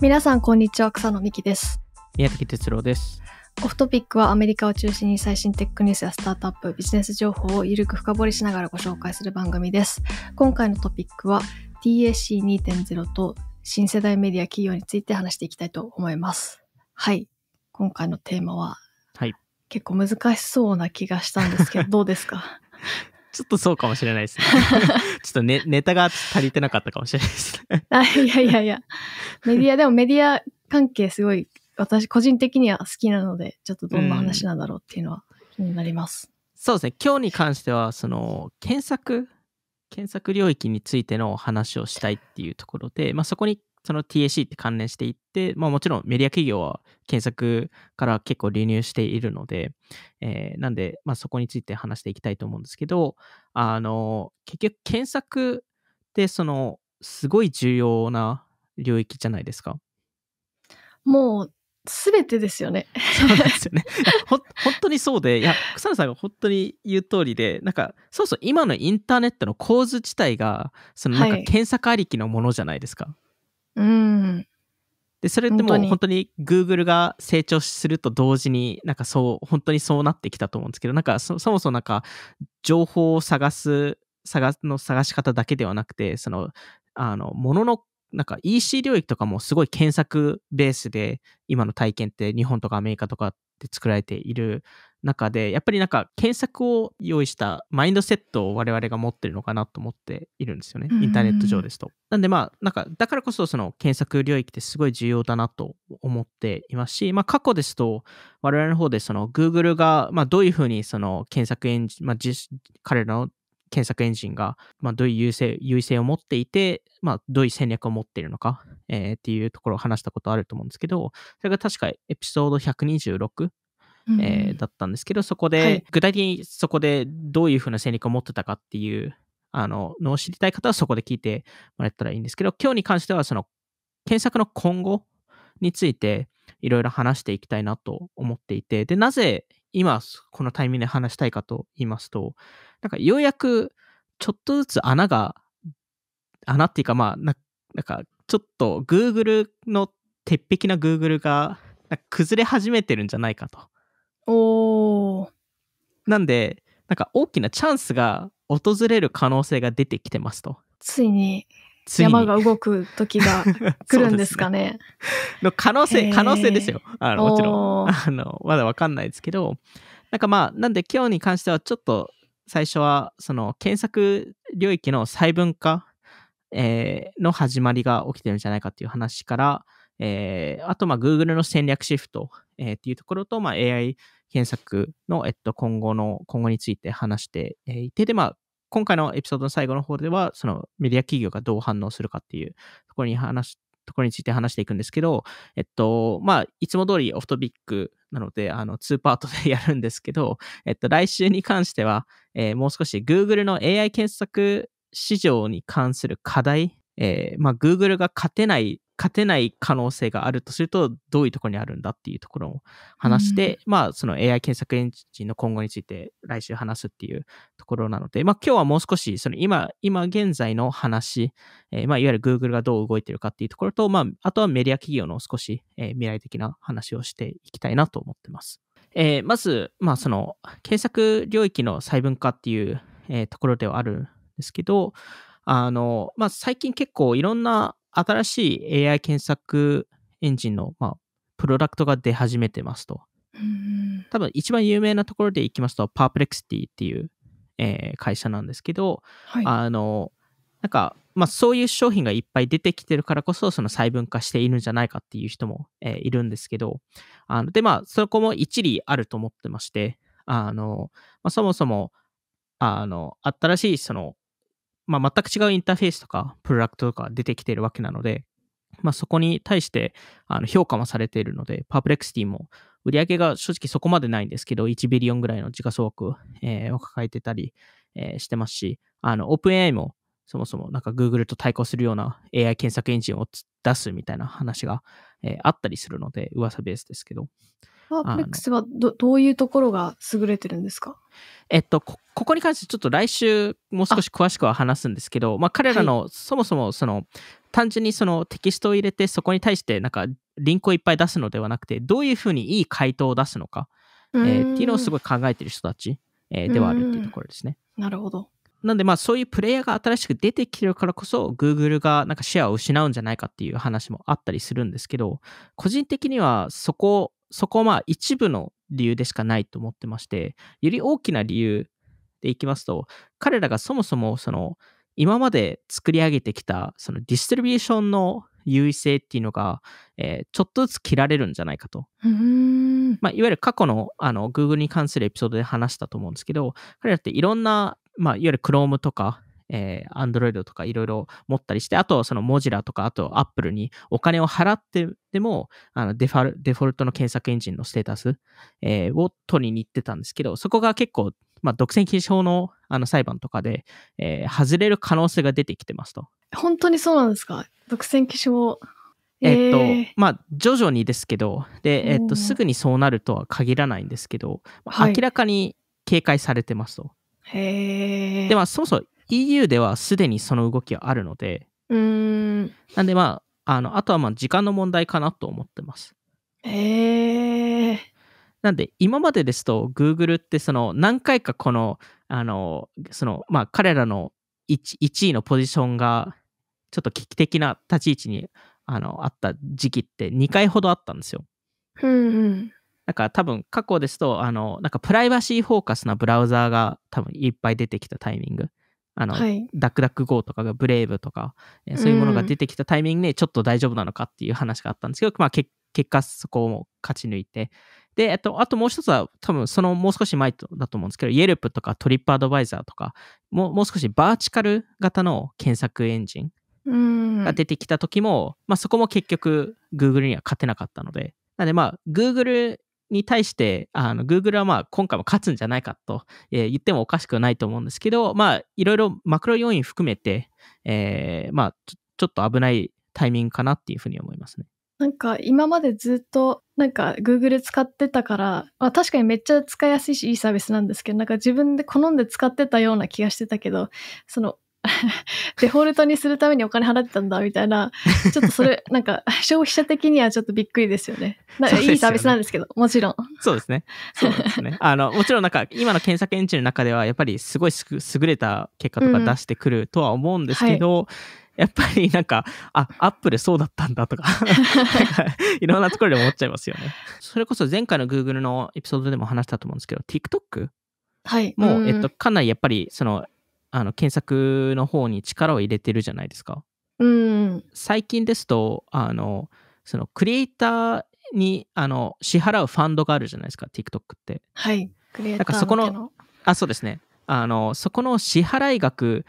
皆さんこんにちは草野美希です宮崎哲郎ですオフトピックはアメリカを中心に最新テックニュースやスタートアップビジネス情報をゆるく深掘りしながらご紹介する番組です今回のトピックは TAC2.0 と新世代メディア企業について話していきたいと思いますはい今回のテーマは、はい、結構難しそうな気がしたんですけどどうですかちょっとそうかもしれないですね。ちょっとネネタが足りてなかったかもしれないですね。あいやいやいや。メディア、でもメディア関係すごい私個人的には好きなので、ちょっとどんな話なんだろうっていうのは気になります。うん、そうですね。今日に関しては、その検索検索領域についての話をしたいっていうところで、まあ、そこにその TAC って関連していって、まあ、もちろんメディア企業は検索から結構流入しているので、えー、なんで、まあ、そこについて話していきたいと思うんですけど、あの、結局検索ってその、すごい重要な領域じゃないですか。もう、すべてですよね。そうなんですよね。ほ、本当にそうで、いや、草野さんが本当に言う通りで、なんか、そうそう、今のインターネットの構図自体が、そのなんか検索ありきのものじゃないですか。はいうん。で、それってもう本当に Google が成長すると同時に、なんかそう、本当にそうなってきたと思うんですけど、なんかそもそもなんか情報を探す、探すの探し方だけではなくて、その、あの、物のなんか EC 領域とかもすごい検索ベースで今の体験って日本とかアメリカとかで作られている中で、やっぱりなんか検索を用意したマインドセットを我々が持ってるのかなと思っているんですよね。インターネット上ですと。なんでまあ、なんかだからこそその検索領域ってすごい重要だなと思っていますし、まあ過去ですと我々の方でその Google がまあどういうふうにその検索エンジン、まあ彼らの検索エンジンが、まあ、どういう優位性を持っていて、まあ、どういう戦略を持っているのか、えー、っていうところを話したことあると思うんですけど、それが確かエピソード126、うん、だったんですけど、そこで、具体的にそこでどういうふうな戦略を持ってたかっていうあののを知りたい方はそこで聞いてもらったらいいんですけど、今日に関してはその検索の今後についていろいろ話していきたいなと思っていて、で、なぜ今、このタイミングで話したいかと言いますと、なんかようやく、ちょっとずつ穴が、穴っていうか、まあ、なんか、ちょっと Google の鉄壁な Google が、崩れ始めてるんじゃないかと。おなんで、なんか大きなチャンスが訪れる可能性が出てきてますと。ついに。山が動く時が 来るんですかね。ね可能性、可能性ですよ。あのもちろん。あの、まだわかんないですけど、なんかまあ、なんで今日に関してはちょっと最初は、その検索領域の細分化、えー、の始まりが起きてるんじゃないかっていう話から、えー、あとまあ Google の戦略シフト、えー、っていうところと、まあ、AI 検索の、えっと、今後の、今後について話していて、で、まあ、今回のエピソードの最後の方では、そのメディア企業がどう反応するかっていうところに話ところについて話していくんですけど、えっと、まあ、いつも通りオフトピックなので、あの、2パートでやるんですけど、えっと、来週に関しては、えー、もう少し Google の AI 検索市場に関する課題、えー、まあ、Google が勝てない勝てない可能性があるとすると、どういうところにあるんだっていうところを話して、うん、まあ、その AI 検索エンジンの今後について来週話すっていうところなので、まあ、今日はもう少し、その今、今現在の話、えー、まあ、いわゆる Google がどう動いてるかっていうところと、まあ、あとはメディア企業の少し、えー、未来的な話をしていきたいなと思ってます。えー、まず、まあ、その、検索領域の細分化っていう、えー、ところではあるんですけど、あの、まあ、最近結構いろんな新しい AI 検索エンジンの、まあ、プロダクトが出始めてますと。多分一番有名なところでいきますと、パープレクシティっていう、えー、会社なんですけど、はい、あの、なんか、まあ、そういう商品がいっぱい出てきてるからこそ、その細分化しているんじゃないかっていう人も、えー、いるんですけど、あので、まあ、そこも一理あると思ってまして、あの、まあ、そもそも、あの、新しいそのまあ、全く違うインターフェースとか、プロダクトとか出てきているわけなので、まあ、そこに対してあの評価もされているので、パープレクシティも売り上げが正直そこまでないんですけど、1ビリオンぐらいの時価総額、えー、を抱えてたり、えー、してますし、オープン a i もそもそもなんか Google と対抗するような AI 検索エンジンを出すみたいな話が、えー、あったりするので、噂ベースですけど、ワープレックスはどどういうところが優れてるんですかえっとこ、ここに関してちょっと来週もう少し詳しくは話すんですけど、まあ、彼らのそもそもその、はい、単純にそのテキストを入れてそこに対してなんかリンクをいっぱい出すのではなくてどういうふうにいい回答を出すのか、えー、っていうのをすごい考えてる人たち、えー、ではあるっていうところですね。なるほど。なんでまあそういうプレイヤーが新しく出てきてるからこそ Google がなんかシェアを失うんじゃないかっていう話もあったりするんですけど個人的にはそこそこはまあ一部の理由でしかないと思ってまして、より大きな理由でいきますと、彼らがそもそもその今まで作り上げてきたそのディストリビューションの優位性っていうのが、えー、ちょっとずつ切られるんじゃないかと。まあ、いわゆる過去のあの Google に関するエピソードで話したと思うんですけど、彼らっていろんな、まあ、いわゆる Chrome とかえー、Android とかいろいろ持ったりして、あと、そのモジラとか、あと Apple にお金を払ってでも、あのデファルデフォルトの検索エンジンのステータス、えー、を取りに行ってたんですけど、そこが結構、まあ、独占禁止法のあの裁判とかで、えー、外れる可能性が出てきてますと。本当にそうなんですか独占禁止法。えっと、えー、まあ、徐々にですけど、で、えっと、すぐにそうなるとは限らないんですけど、明らかに警戒されてますと。はい、で、まあ、そもそも EU ではすでにその動きはあるので、うんなんでまあ、あのあとはまあ時間の問題かなと思ってます。へえ。なんで今までですと Google ってその何回かこのあのそのまあ彼らの 1, 1位のポジションがちょっと危機的な立ち位置にあのあった時期って2回ほどあったんですよ。うんうん、なんか多分過去ですとあのなんかプライバシーフォーカスなブラウザーが多分いっぱい出てきたタイミング。あの、はい、ダックダック GO とかがブレイブとか、えそういうものが出てきたタイミングでちょっと大丈夫なのかっていう話があったんですけど、まあ、結果そこを勝ち抜いてであとあともう一つは多分そのもう少し前だと思うんですけど Yelp とかトリップアドバイザーとかもうもう少しバーチカル型の検索エンジンが出てきた時も、まあ、そこも結局 Google には勝てなかったのでなのでまあ Google に対して、あの、Google はまあ今回も勝つんじゃないかと、えー、言ってもおかしくないと思うんですけど、まあいろいろマクロ要因含めて、えー、まあちょっと危ないタイミングかなっていうふうに思いますね。なんか今までずっとなんか Google 使ってたから、まあ、確かにめっちゃ使いやすいしいいサービスなんですけどなんか自分で好んで使ってたような気がしてたけどその デフォルトにするためにお金払ってたんだみたいな、ちょっとそれ、なんか消費者的にはちょっとびっくりですよね。なんかいいサービスなんですけど、ね、もちろん。そうですね。そうですね。あの、もちろんなんか今の検索エンジンの中では、やっぱりすごいす優れた結果とか出してくるとは思うんですけど、うんはいやっぱりなんか、あ、アップルそうだったんだとかいろんなところで思っちゃいますよね。それこそ前回の Google のエピソードでも話したと思うんですけど、TikTok も、はい、もう、えっと、かなりやっぱり、その、あの検索の方に力を入れてるじゃないですか。うん、最近ですとあのそのクリエイターにあの支払うファンドがあるじゃないですか TikTok って。はいクリエイターなんかそこのあそうですねあのそこの支払い額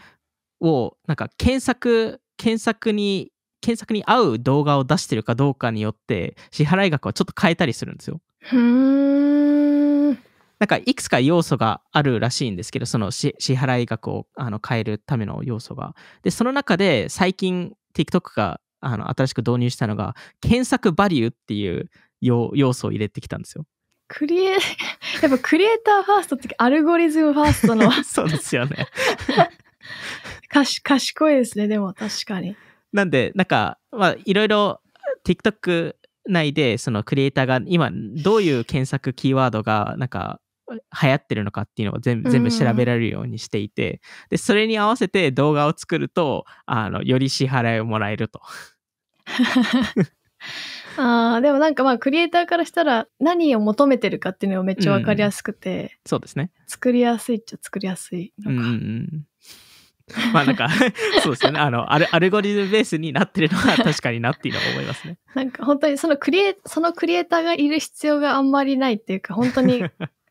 をなんか検索検索に検索に合う動画を出してるかどうかによって支払い額はちょっと変えたりするんですよ。ふんなんかいくつか要素があるらしいんですけど、その支払い額をあの変えるための要素が。で、その中で最近 TikTok があの新しく導入したのが、検索バリューっていう要素を入れてきたんですよ。クリエ、やっぱクリエイターファーストってアルゴリズムファーストのそうですよね かし。賢いですね、でも確かに。なんで、なんか、まあ、いろいろ TikTok 内でそのクリエイターが今どういう検索キーワードがなんか流行ってるのかっていうのを全部全部調べられるようにしていて、でそれに合わせて動画を作るとあのより支払いをもらえると。あでもなんかまあクリエイターからしたら何を求めてるかっていうのがめっちゃ分かりやすくて、うん、そうですね作りやすいっちゃ作りやすいのか。うんまあなんか そうですねあのアルアルゴリズムベースになってるのは 確かになっていうのは思いますね。なんか本当にそのクリエそのクリエイターがいる必要があんまりないっていうか本当に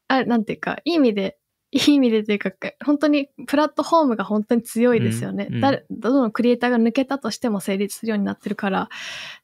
あ、なんていうか、いい意味で、いい意味でというか、本当にプラットフォームが本当に強いですよね。うんうん、誰、どのクリエイターが抜けたとしても成立するようになってるから、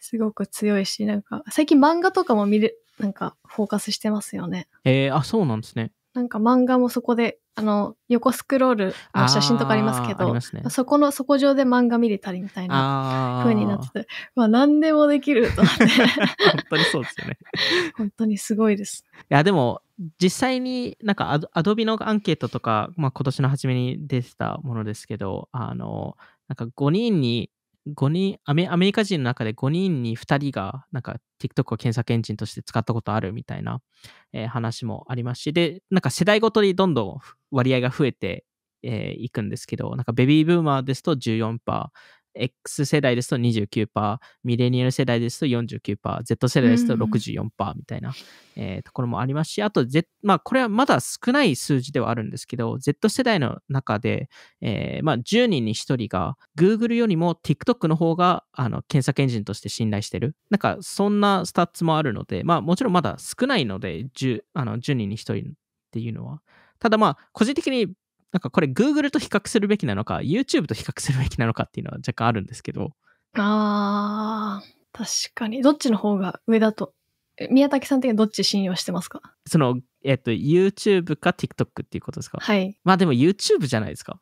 すごく強いし、なんか、最近漫画とかも見る、なんか、フォーカスしてますよね。えー、あ、そうなんですね。なんか漫画もそこで、あの、横スクロールの写真とかありますけど、ね、そこの、そこ上で漫画見れたりみたいな風になってて、まあ何でもできると思って。本当にそうですよね。本当にすごいです。いや、でも、実際になんかアドビのアンケートとか、まあ、今年の初めに出てたものですけど、あの、なんか5人に、5人アメ、アメリカ人の中で5人に2人が、なんか TikTok を検索エンジンとして使ったことあるみたいな、えー、話もありますし、で、なんか世代ごとにどんどん割合が増えて、えー、いくんですけど、なんかベビーブーマーですと14%、X 世代ですと29%、ミレニアル世代ですと49%、Z 世代ですと64%みたいな、えー、ところもありますし、あと、Z、まあ、これはまだ少ない数字ではあるんですけど、Z 世代の中で、えー、まあ、10人に1人が、Google よりも TikTok の方があの検索エンジンとして信頼してる。なんか、そんなスタッツもあるので、まあ、もちろんまだ少ないので、10, あの10人に1人っていうのは。ただまあ、個人的になんかこれ Google と比較するべきなのか、YouTube と比較するべきなのかっていうのは若干あるんですけど。あー、確かに。どっちの方が上だと。宮崎さん的にどっち信用してますかその、えっ、と、YouTube か TikTok っていうことですかはい。まあでも YouTube じゃないですか。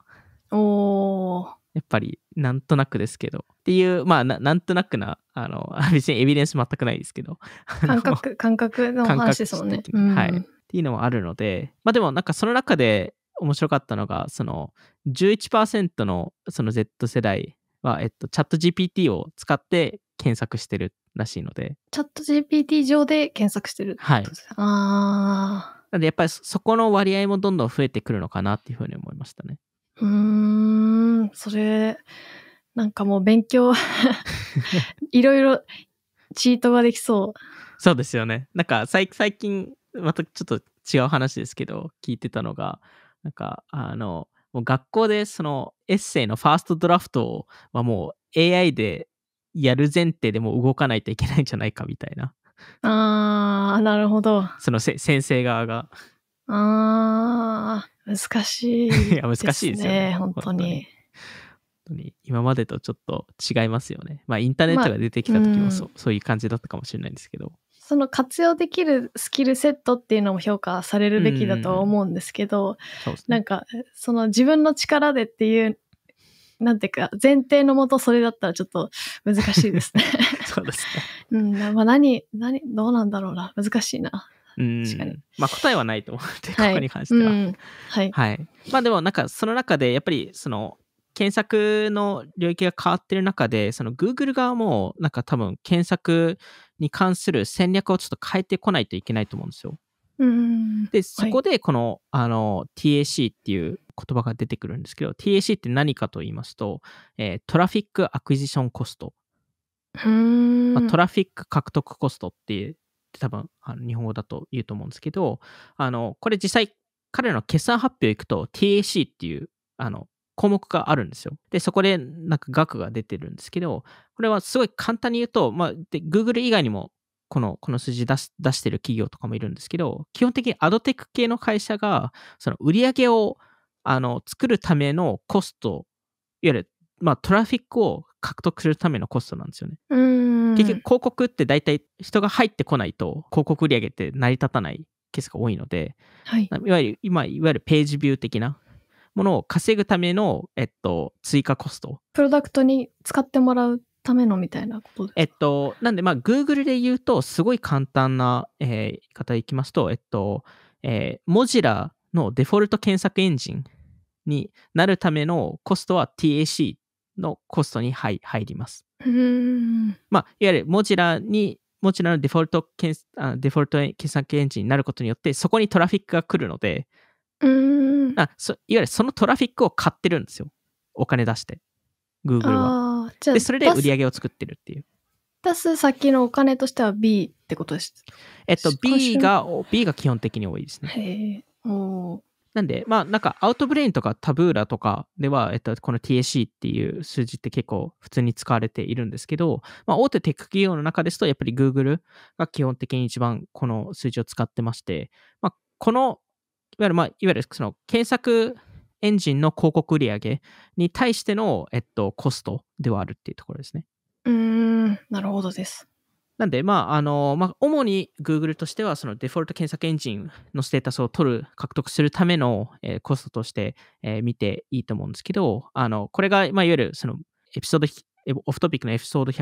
おー。やっぱりなんとなくですけどっていうまあなんとなくなあの 別にエビデンス全くないですけど感覚感覚の話ですもんね。はい、っていうのもあるのでまあでもなんかその中で面白かったのが、その11%のその Z 世代は、えっと、チャット GPT を使って検索してるらしいので。チャット GPT 上で検索してるはい。ああ。なんでやっぱりそこの割合もどんどん増えてくるのかなっていうふうに思いましたね。うん、それ、なんかもう勉強 いろいろチートができそう。そうですよね。なんか最近、またちょっと違う話ですけど、聞いてたのが、なんか、あの、もう学校でそのエッセイのファーストドラフトはもう AI でやる前提でも動かないといけないんじゃないかみたいな。あー、なるほど。その先生側が。あー、難しい、ね、いや、難しいですよね。本当に。本当に今までとちょっと違いますよね。まあインターネットが出てきた時もそまあ、うそういう感じだったかもしれないんですけど。その活用できるスキルセットっていうのも評価されるべきだとは思うんですけど、うんね、なんかその自分の力でっていうなんていうか前提のもとそれだったらちょっと難しいですね。そうですね。うん、まあ何何どうなんだろうな難しいな。確かに。まあ答えはないと思って、はい、ここに関しては。うん、はい、はい。まあでもなんかその中でやっぱりその検索の領域が変わってる中で、その Google 側もなんか多分検索に関する戦略をちょっと変えてこないといけないと思うんですよ。で、そこでこの、はい、あの、TAC っていう言葉が出てくるんですけど、TAC って何かと言いますと、えー、トラフィックアクイジションコスト。まあ、トラフィック獲得コストって多分あの日本語だと言うと思うんですけど、あの、これ実際彼の決算発表行くと TAC っていうあの項目があるんですよ。で、そこでなんか額が出てるんですけど、これはすごい簡単に言うと、まあ、で Google 以外にもこの、この数字出し出してる企業とかもいるんですけど、基本的にアドテック系の会社が、その売り上げをあの作るためのコスト、いわゆる、まあ、トラフィックを獲得するためのコストなんですよね。結局、広告って大体人が入ってこないと、広告売り上げって成り立たないケースが多いので、はい、いわゆる、今、いわゆるページビュー的な、ものを稼ぐための、えっと、追加コスト。プロダクトに使ってもらうためのみたいなことですかえっと、なんで、まあ、Google で言うと、すごい簡単な、えー、言い方でいきますと、えっと、えー、モジラのデフォルト検索エンジンになるためのコストは TAC のコストに入ります。まあ、いわゆるモジラに、モジラのデフォルト検デフォルト検索エンジンになることによって、そこにトラフィックが来るので、うんあそいわゆるそのトラフィックを買ってるんですよ。お金出して。Google は。あじゃあで、それで売り上げを作ってるっていう。出す先のお金としては B ってことです。えっと、B が、B が基本的に多いですね。へおなんで、まあ、なんか、アウトブレインとかタブーラとかでは、えっと、この TAC っていう数字って結構普通に使われているんですけど、まあ、大手テック企業の中ですと、やっぱり Google が基本的に一番この数字を使ってまして、まあ、このわゆる、まあ、いわゆるその検索エンジンの広告売上に対しての、えっと、コストではあるっていうところですね。うん、なるほどです。なんで、まあ、あの、まあ、主に Google としては、そのデフォルト検索エンジンのステータスを取る、獲得するための、えー、コストとして、えー、見ていいと思うんですけど、あの、これが、まあ、いわゆる、その、エピソード、オフトピックのエピソード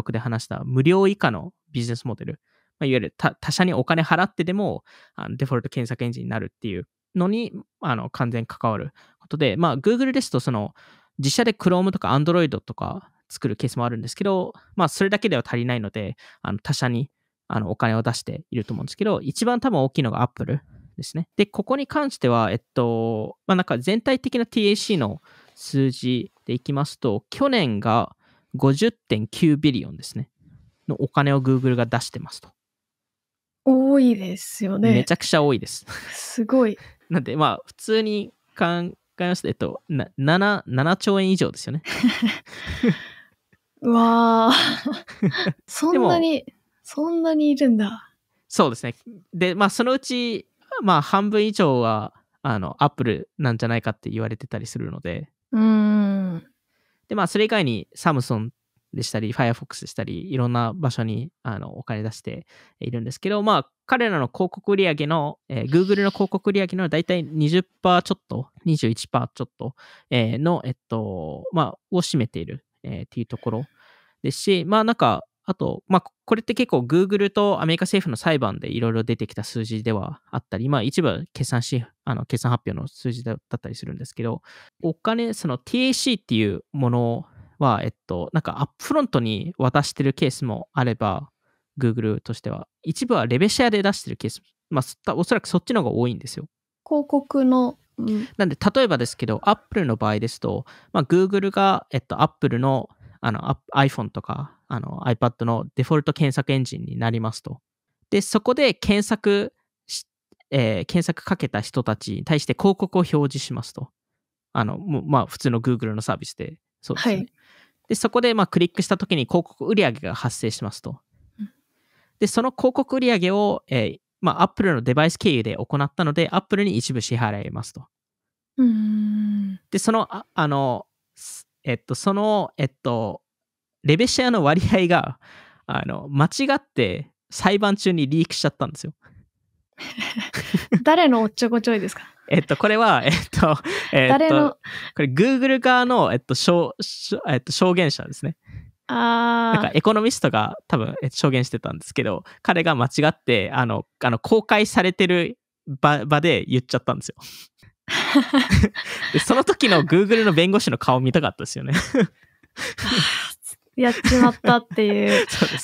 126で話した無料以下のビジネスモデルまあ、いわゆる他社にお金払ってでもあのデフォルト検索エンジンになるっていうのにあの完全関わることで、まあ、Google ですとその自社で Chrome とか Android とか作るケースもあるんですけど、まあ、それだけでは足りないので、あの他社にあのお金を出していると思うんですけど、一番多分大きいのが Apple ですね。で、ここに関しては、えっと、まあ、なんか全体的な TAC の数字でいきますと、去年が50.9ビリオンですね。のお金を Google が出してますと。多いですよね。めちゃくちゃ多いです。すごい。なんで、まあ、普通に考えますと、えっと、7, 7兆円以上ですよね。うわあ、そんなに、そんなにいるんだ。そうですね。で、まあ、そのうち、まあ、半分以上は、あの、アップルなんじゃないかって言われてたりするので。うん。で、まあ、それ以外にサムソンでしたり、Firefox でしたり、いろんな場所にあのお金出しているんですけど、まあ、彼らの広告売上の、えー、Google の広告売上の大体20%ちょっと、21%ちょっと、えー、の、えっと、まあ、を占めている、えー、っていうところですし、まあ、なんか、あと、まあ、これって結構 Google とアメリカ政府の裁判でいろいろ出てきた数字ではあったり、まあ、一部決算しあの決算発表の数字だったりするんですけど、お金、その TAC っていうものをは、えっと、なんかアップフロントに渡してるケースもあれば、Google としては、一部はレベシアで出してるケース、まあ、おそらくそっちの方が多いんですよ。広告の、うん、なんで、例えばですけど、Apple の場合ですと、まあ、Google が、えっと、Apple のあの iPhone とかあの iPad のデフォルト検索エンジンになりますと。で、そこで検索えー、検索かけた人たちに対して広告を表示しますと。あの、まあ、普通の Google のサービスで、そうですね。はい、で、そこでまあクリックした時に広告売上が発生しますと。で、その広告売上を、えー、まあ、Apple のデバイス経由で行ったので、Apple に一部支払いますと。うんで、その、ああの、えっと、その、えっと、レベシアの割合が、あの、間違って裁判中にリークしちゃったんですよ。誰のおっちょこちょいですかえっと、これは、えっと、えっと、誰のこれ Google 側の、えっと、証、えっと、証言者ですね。あなんかエコノミストが多分証言してたんですけど彼が間違ってあのあの公開されてる場場で言っちゃったんですよ その時の Google の弁護士の顔見たかったですよねやっちまったっていう。そうで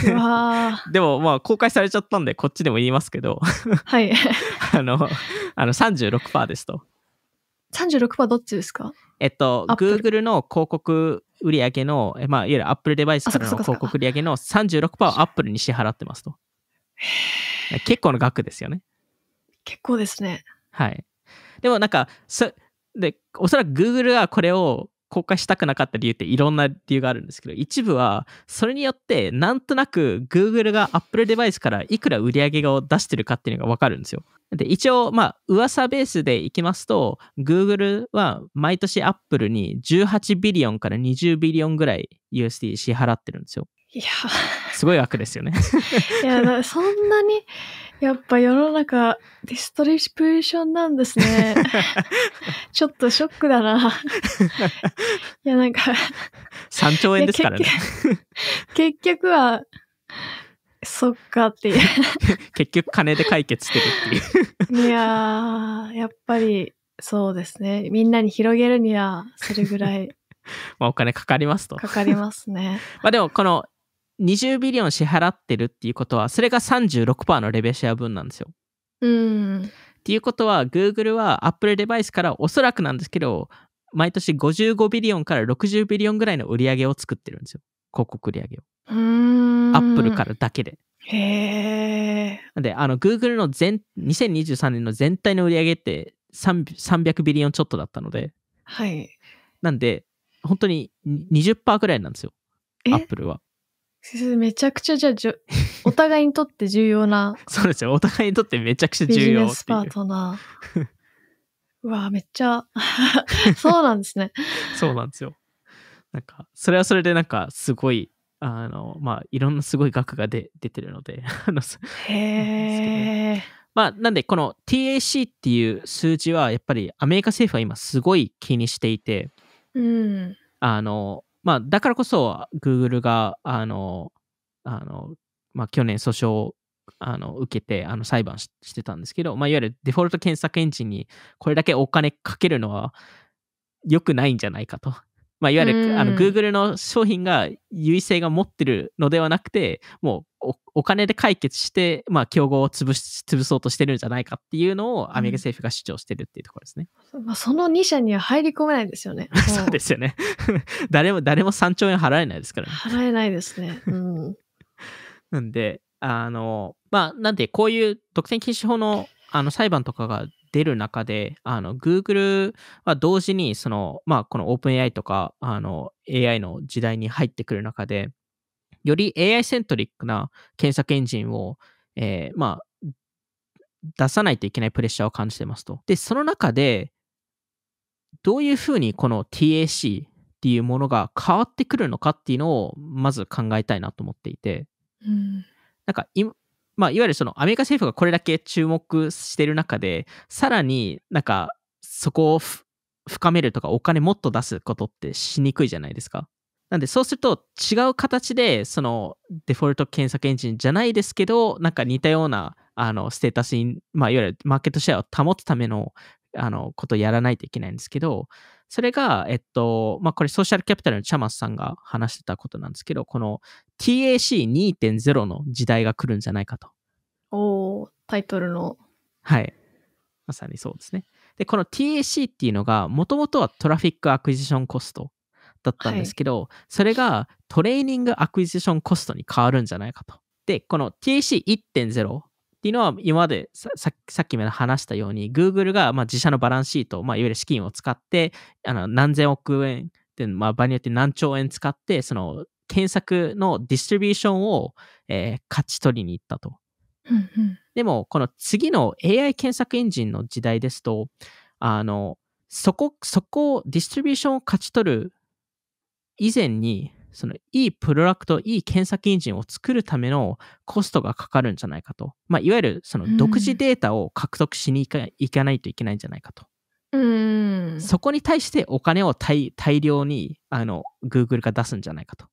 すね。わ でもまあ公開されちゃったんでこっちでも言いますけどはい あのあの36%ですと36%どっちですかえっと Google の広告売上の、まあ、いわゆる Apple デバイスからの広告売上の36%を Apple に支払ってますと結構の額ですよね結構ですねはいでもなんかそでおそらく Google はこれを公開したくなかった理由っていろんな理由があるんですけど、一部はそれによってなんとなく Google が Apple デバイスからいくら売り上げを出してるかっていうのがわかるんですよ。で、一応、まあ、噂ベースでいきますと、Google は毎年 Apple に18ビリオンから20ビリオンぐらい USD 支払ってるんですよ。いや。すごい悪ですよね。いや、そんなに、やっぱ世の中、ディストリシプーションなんですね。ちょっとショックだな。いや、なんか3兆円ですからね。結局は、そっかっていう。結局金で解決してるっていう。いやー、やっぱり、そうですね。みんなに広げるには、それぐらい。まあ、お金かかりますと。かかりますね。まあでも、この20ビリオン支払ってるっていうことは、それが36%のレベシア分なんですよ。うん。っていうことは、Google は Apple デバイスからおそらくなんですけど、毎年55ビリオンから60ビリオンぐらいの売り上げを作ってるんですよ。広告売り上げを。アップルからだけで。へえ。で、あの、Google の全、2023年の全体の売り上げって300ビリオンちょっとだったので。はい。なんで、本当に20%ぐらいなんですよ。アップルは。めちゃくちゃじゃあじょ、お互いにとって重要なそうですよ。お互いにとってめちゃくちゃ重要っていう。ビジネスパートナー。うわ、めっちゃ、そうなんですね。そうなんですよ。なんか、それはそれでなんか、すごい、あの、まあ、いろんなすごい額が出出てるので、あの、へえ。まあ、なんで、この TAC っていう数字は、やっぱりアメリカ政府は今すごい気にしていて、うん。あの、まあ、だからこそ、グーグルが、あの、あの、まあ、去年訴訟をあの受けてあの裁判してたんですけど、まあ、いわゆるデフォルト検索エンジンにこれだけお金かけるのは良くないんじゃないかと。まあ、いわゆるあのグーグルの商品が優位性が持ってるのではなくて、もうお金で解決して、まあ、競合を潰し潰そうとしてるんじゃないかっていうのをアメリカ政府が主張してるっていうところですね。うん、まあ、その2社には入り込めないですよね。そうですよね。誰も、誰も3兆円払えないですから、ね、払えないですね。うん、なんで、あの、まあ、なんで、こういう独占禁止法のあの裁判とかが出る中で、あの、グルは同時に、その、まあ、この OpenAI とか、あの、AI の時代に入ってくる中で、より AI セントリックな検索エンジンを、えー、まあ、出さないといけないプレッシャーを感じてますと。で、その中で、どういうふうにこの TAC っていうものが変わってくるのかっていうのをまず考えたいなと思っていて、うん、なんかい,、まあ、いわゆるそのアメリカ政府がこれだけ注目してる中でさらになんかそこを深めるとかお金もっと出すことってしにくいじゃないですか。なんでそうすると違う形でそのデフォルト検索エンジンじゃないですけどなんか似たようなあのステータスに、まあ、いわゆるマーケットシェアを保つためのあのことをやらないといけないんですけどそれが、えっとまあ、これソーシャルキャピタルのチャマスさんが話してたことなんですけどこの TAC2.0 の時代が来るんじゃないかと。おタイトルの。はい。まさにそうですね。で、この TAC っていうのが、もともとはトラフィックアクイジションコストだったんですけど、はい、それがトレーニングアクイジションコストに変わるんじゃないかと。で、この TAC1.0 っていうのは今までさっき話したように Google がま自社のバランスシート、まあ、いわゆる資金を使ってあの何千億円で、まあ、場合によって何兆円使ってその検索のディストリビューションを、えー、勝ち取りに行ったと。でもこの次の AI 検索エンジンの時代ですとあのそこそこをディストリビューションを勝ち取る以前に、そのいいプロダクト、いい検索エンジンを作るためのコストがかかるんじゃないかと。まあ、いわゆるその独自データを獲得しにいかないといけないんじゃないかと。うんそこに対してお金を大量にあの Google が出すんじゃないかと。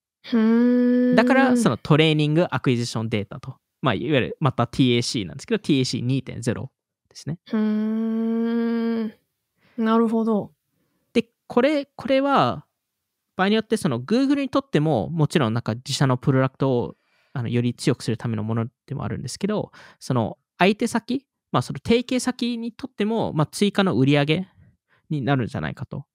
だからそのトレーニングアクイジションデータと、まあ、いわゆるまた TAC なんですけど TAC2.0 ですね。うんなるほど。でこれこれは場合によってその Google にとってももちろんなんか自社のプロダクトをあのより強くするためのものでもあるんですけどその相手先まあその提携先にとってもまあ追加の売り上げになるんじゃないかと。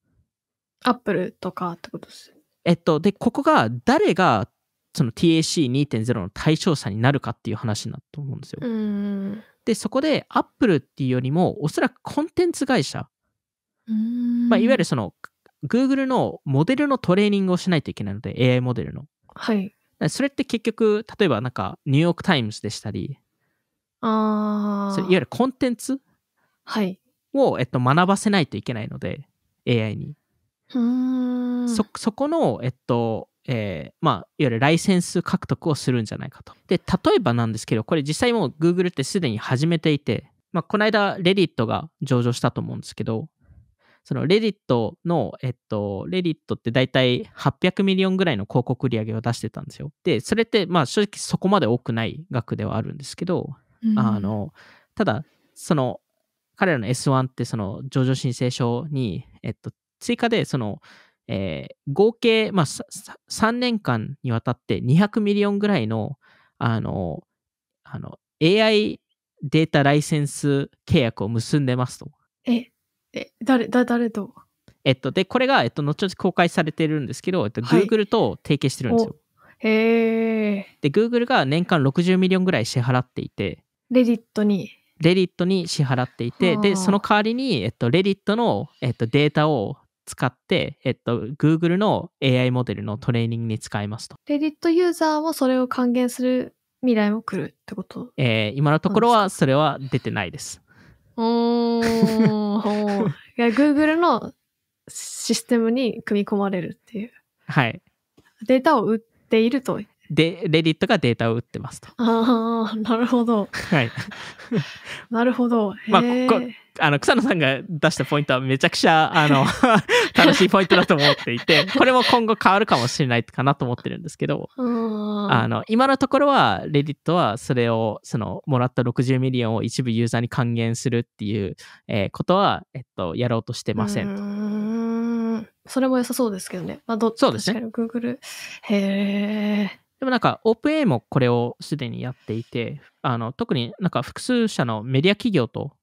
アップルとかってことです。えっとでここが誰がその TAC2.0 の対象者になるかっていう話になると思うんですよ。でそこでアップルっていうよりもおそらくコンテンツ会社、まあ、いわゆるその Google のモデルのトレーニングをしないといけないので、AI モデルの。はい。それって結局、例えばなんか、ニューヨークタイムズでしたり、あそれいわゆるコンテンツはい。を、えっと、学ばせないといけないので、AI に。うんそそこの、えっと、えー、まあ、いわゆるライセンス獲得をするんじゃないかと。で、例えばなんですけど、これ実際もう Google ってすでに始めていて、まあ、この間、レディットが上場したと思うんですけど、そのレディットの、えっと、レディットって大体800ミリオンぐらいの広告売り上げを出してたんですよ。で、それって、まあ正直そこまで多くない額ではあるんですけど、うん、あの、ただ、その、彼らの S1 ってその上場申請書に、えっと、追加でその、えー、合計、まあ、3年間にわたって200ミリオンぐらいのあのあの AI データライセンス契約を結んでますと。ええ、誰、誰、誰とえっと、で、これが、えっと、後々公開されてるんですけど、えっと、は Google と提携してるんですよ。へえ。で、Google が年間60ミリオンぐらい支払っていて、レディットに。レディットに支払っていて、で、その代わりに、えっと、レディットの、えっと、データを使って、えっと、Google の AI モデルのトレーニングに使いますと。レディットユーザーもそれを還元する未来も来るってことえー今のところはそれは出てないです。おー。や Google のシステムに組み込まれるっていう。はい。データを売っているとで、レディットがデータを打ってますと。ああ、なるほど。はい。なるほど。まあ、こあの、草野さんが出したポイントはめちゃくちゃ、あの、楽しいポイントだと思っていて、これも今後変わるかもしれないかなと思ってるんですけど、あの、今のところは、レディットはそれを、その、もらった60ミリオンを一部ユーザーに還元するっていう、えー、ことは、えっと、やろうとしてませんと。うんそれも良さそうですけどね。まあ、どそうですね。Google。へえ。でもなんか OpenA もこれをすでにやっていて、あの特になんか複数社のメディア企業と、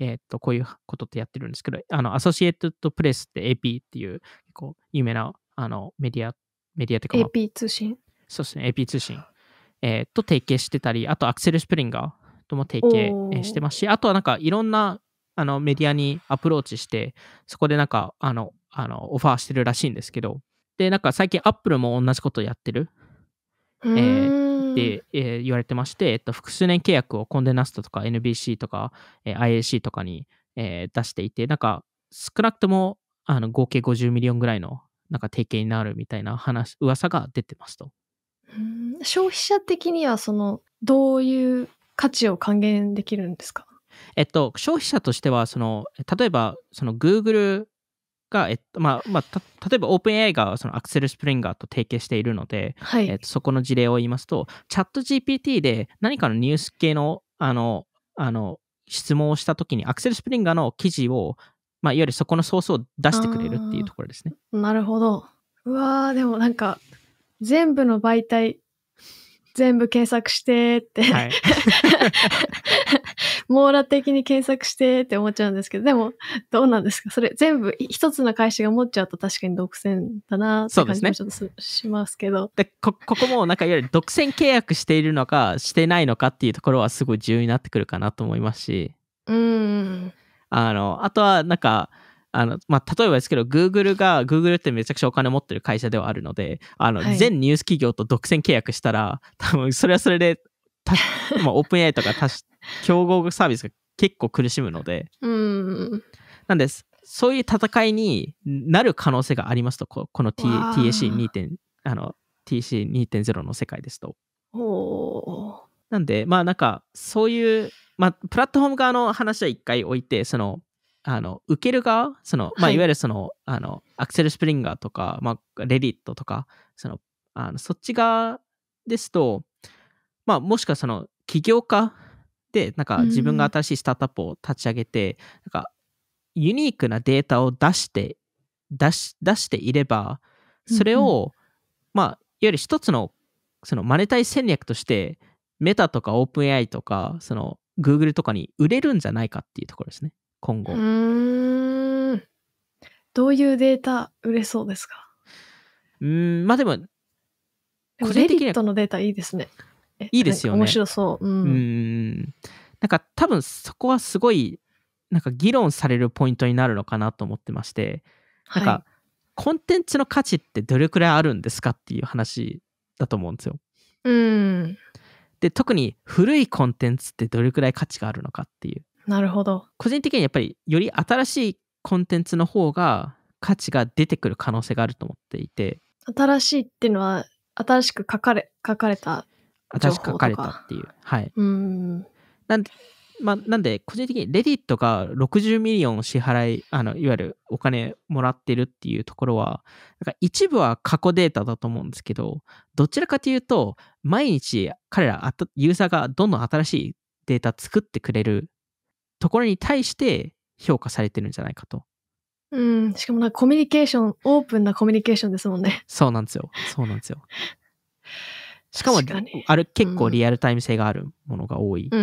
えっ、ー、と、こういうことってやってるんですけど、あの、アソシエイトプレスって AP っていう、結構有名なあのメディア、メディアってか、AP 通信そうですね、AP 通信、えー、と提携してたり、あとアクセル・スプリンガーとも提携してますし、あとはなんかいろんなあのメディアにアプローチして、そこでなんかあのあのオファーしてるらしいんですけど、で、なんか最近アップルも同じことやってる。えー、で、えー、言われてまして、えっと、複数年契約をコンデナストとか NBC とか、えー、IAC とかに、えー、出していて、なんか少なくともあの合計50ミリオンぐらいのなんか提携になるみたいな話噂が出てますと。うん消費者的にはそのどういう価値を還元できるんですかえっと、消費者としてはその例えばその Google が、えっとまあまあ、例えば OpenAI がそのアクセル・スプリンガーと提携しているので、はい、えっと、そこの事例を言いますと、チャット GPT で何かのニュース系のあのあの質問をしたときに、アクセル・スプリンガーの記事を、まあ、いわゆるそこのソースを出してくれるっていうところですね。なるほど。うわー、でもなんか、全部の媒体、全部検索してって、はい、網羅的に検索してって思っちゃうんですけど、でも、どうなんですかそれ全部一つの会社が持っちゃうと確かに独占だなって感じもちょっと、ね、しますけど。でこ、ここもなんかいわゆる独占契約しているのか、してないのかっていうところはすごい重要になってくるかなと思いますし。うん。あの、あとはなんか、あのまあ、例えばですけど、グーグルが、グーグルってめちゃくちゃお金持ってる会社ではあるので、あの、はい、全ニュース企業と独占契約したら、多分それはそれで、まあ、オープン AI とか競合サービスが結構苦しむので、うん、なんですそういう戦いになる可能性がありますとこの、T、a c 2 0あの t c の世界ですと。なんでまあなんかそういう、まあ、プラットフォーム側の話は一回置いてそのあの受ける側その、まあ、いわゆるそのはい、あのアクセル・スプリンガーとか、まあ、レディットとかそのあのそっち側ですと、まあ、もしくはその起業家で、なんか自分が新しいスタートアップを立ち上げて、うん、なんかユニークなデータを出して、出し出していれば、それを、うん、まあ、いわゆる一つのそのマネタイ戦略として、メタとかオープン a i とか、そのグーグルとかに売れるんじゃないかっていうところですね、今後。うんどういうデータ売れそうですかうん、まあでも、個人的には。レディットのデータいいですね。いいですよね。面白そう。うん。うんなんか多分そこはすごいなんか議論されるポイントになるのかなと思ってまして、なんか、コンテンツの価値ってどれくらいあるんですかっていう話だと思うんですよ。うん。で特に古いコンテンツってどれくらい価値があるのかっていう。なるほど。個人的にやっぱりより新しいコンテンツの方が価値が出てくる可能性があると思っていて。新しいっていうのは新しく書かれ書かれたが書かれたっていう。はい、うんなんまあ、なんで、個人的にレディットが60ミリオン支払い、あの、いわゆるお金もらってるっていうところは、なんか一部は過去データだと思うんですけど、どちらかというと、毎日彼ら、ユーザーがどんどん新しいデータ作ってくれるところに対して評価されてるんじゃないかと。うん、しかもなんかコミュニケーション、オープンなコミュニケーションですもんね。そうなんですよ。そうなんですよ。しかもあれ結構リアルタイム性があるものが多いって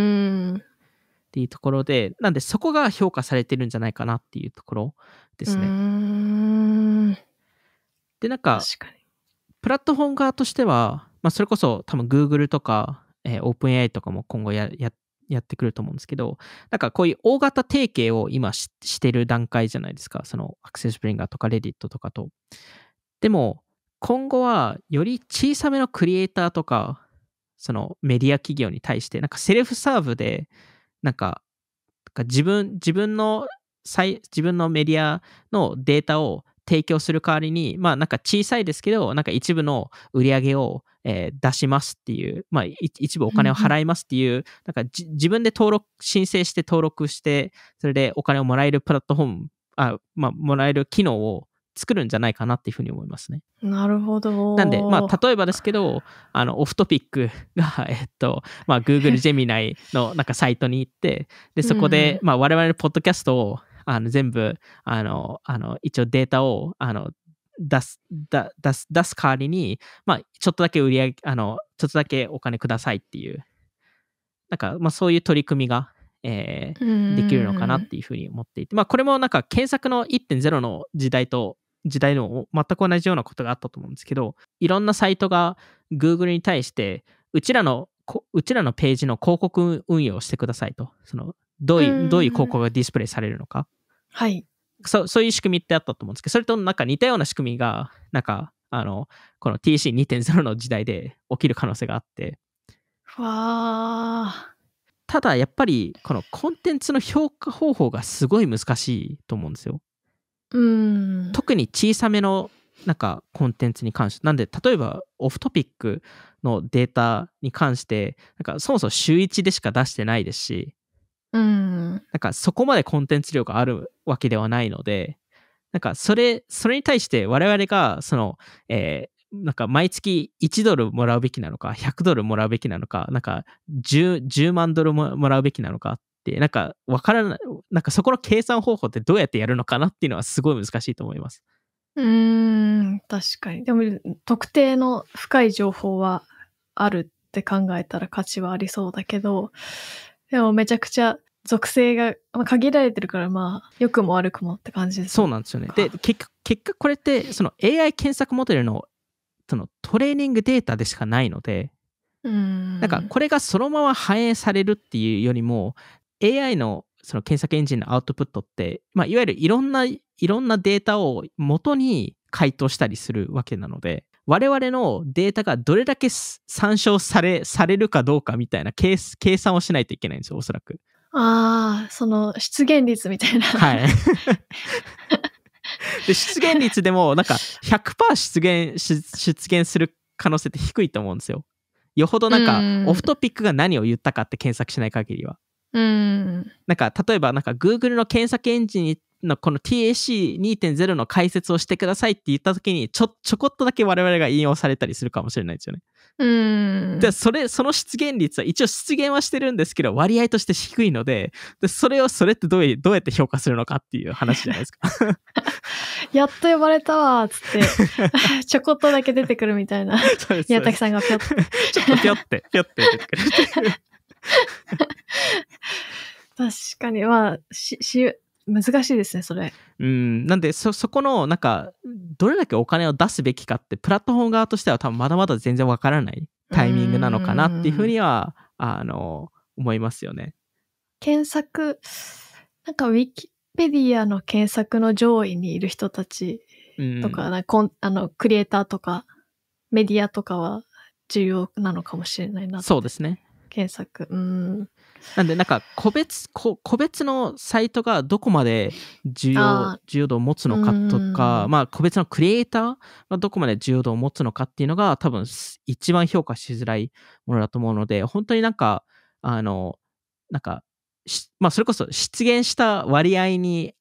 いうところで、なんでそこが評価されてるんじゃないかなっていうところですね。でなんかプラットフォーム側としては、まあ、それこそ多分 Google とか、えー、OpenAI とかも今後やややってくると思うんですけどなんかこういう大型提携を今ししてる段階じゃないですかそのアクセスブリンガーとか r e d ッ i t とかと。でも今後はより小さめのクリエイターとか、そのメディア企業に対して、なんかセルフサーブで、なんか、自分、自分の、自分のメディアのデータを提供する代わりに、まあなんか小さいですけど、なんか一部の売り上げを、えー、出しますっていう、まあ一部お金を払いますっていう、なんか自分で登録、申請して登録して、それでお金をもらえるプラットフォーム、あまあ、もらえる機能を作るんじゃないかなっていうふうに思いますね。なるほど。なんで、まあ、例えばですけど、あの、オフトピックが、えっと、まあ、Google ジェミナイのなんかサイトに行って、で、そこで、まあ、我々のポッドキャストを、あの、全部、あの、あの、一応データを、あの、出す、出す、出す代わりに、まあ、ちょっとだけ売り上げ、あの、ちょっとだけお金くださいっていう、なんか、まあ、そういう取り組みが、えー、できるのかなっていうふうに思っていて、まあ、これもなんか検索の1.0の時代と時代でも全く同じようなことがあったと思うんですけど、いろんなサイトが Google に対して、うちらの、うちらのページの広告運用をしてくださいと。その、どういう、どういう広告がディスプレイされるのか。はい。そそういう仕組みってあったと思うんですけど、それとなんか似たような仕組みが、なんか、あの、この TC2.0 の時代で起きる可能性があって。わただやっぱりこのコンテンツの評価方法がすごい難しいと思うんですよ。うん特に小さめのなんかコンテンツに関してなんで例えばオフトピックのデータに関してなんかそもそも週1でしか出してないですし、うん、なんかそこまでコンテンツ量があるわけではないのでなんかそれそれに対して我々がその、えー、なんか毎月1ドルもらうべきなのか100ドルもらうべきなのかなんか 10, 10万ドルもらうべきなのか、なんかわからない、なんかそこの計算方法ってどうやってやるのかなっていうのはすごい難しいと思います。うーん、確かに。でも特定の深い情報はあるって考えたら価値はありそうだけど、でもめちゃくちゃ属性が、まあ、限られてるからまあ良くも悪くもって感じですそうなんですよね。で結果これってその AI 検索モデルのそのトレーニングデータでしかないのでうんなんかこれがそのまま反映されるっていうよりも AI のその検索エンジンのアウトプットって、まあ、いわゆるいろんないろんなデータを元に回答したりするわけなので、我々のデータがどれだけ参照され、されるかどうかみたいな計算をしないといけないんですよ、おそらく。ああ、その出現率みたいな。はい。で出現率でもなんか100%出現出現する可能性って低いと思うんですよ。よほどなんかオフトピックが何を言ったかって検索しない限りは。うん、なんか例えばなんか Google の検索エンジンのこの TAC2.0 の解説をしてくださいって言った時にちょちょこっとだけ我々が引用されたりするかもしれないですよね。うん、でそれその出現率は一応出現はしてるんですけど割合として低いのででそれをそれってどうどうやって評価するのかっていう話じゃないですか。やっと呼ばれたわっつって ちょこっとだけ出てくるみたいな宮崎さんがぴょっと。ちょっとぴょってぴょって出てくる。確かに、まあ、し、し、難しいですね、それ。うん、なんで、そ、そこの、なんか、どれだけお金を出すべきかって、プラットフォーム側としては多分まだまだ全然わからないタイミングなのかなっていうふうには、あの、思いますよね。検索、なんか、ウィキペディアの検索の上位にいる人たちとか、うん、かあの、クリエイターとか、メディアとかは重要なのかもしれないなそうですね。検索。うん。なんで、なんか、個別個、個別のサイトがどこまで重要、重要度を持つのかとか、まあ、個別のクリエイターがどこまで重要度を持つのかっていうのが、多分、一番評価しづらいものだと思うので、本当になんか、あの、なんか、まあ、それこそ出現した割合に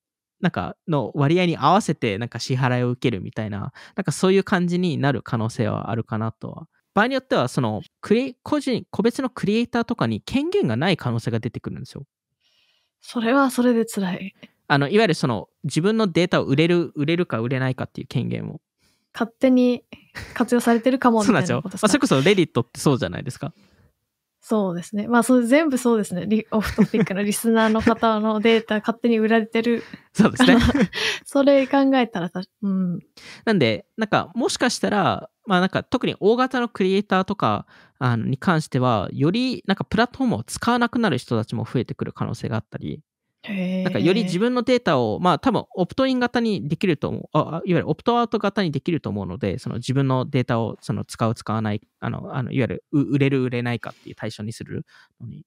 なんかの割合に合わせてなんか支払いを受けるみたいな、なんかそういう感じになる可能性はあるかなとは場合によってはそのクリ個人個別のクリエイターとかに権限がない可能性が出てくるんですよ。それはそれでつらい。あのいわゆるその自分のデータを売れる売れるか売れないかっていう権限を勝手に活用されてるかもみたいなことですかそれこそレディットってそうじゃないですかそうですね。まあ、それ全部そうですね。リオフトピックの リスナーの方のデータ勝手に売られてる。そうですね。それ考えたらた、うん。なんで、なんか、もしかしたら、まあなんか、特に大型のクリエイターとかあのに関しては、よりなんかプラットフォームを使わなくなる人たちも増えてくる可能性があったり、なんかより自分のデータを、まあ多分オプトイン型にできると思うあ、いわゆるオプトアウト型にできると思うので、その自分のデータをその使う、使わない、あの、あのいわゆる売れる、売れないかっていう対象にするのに。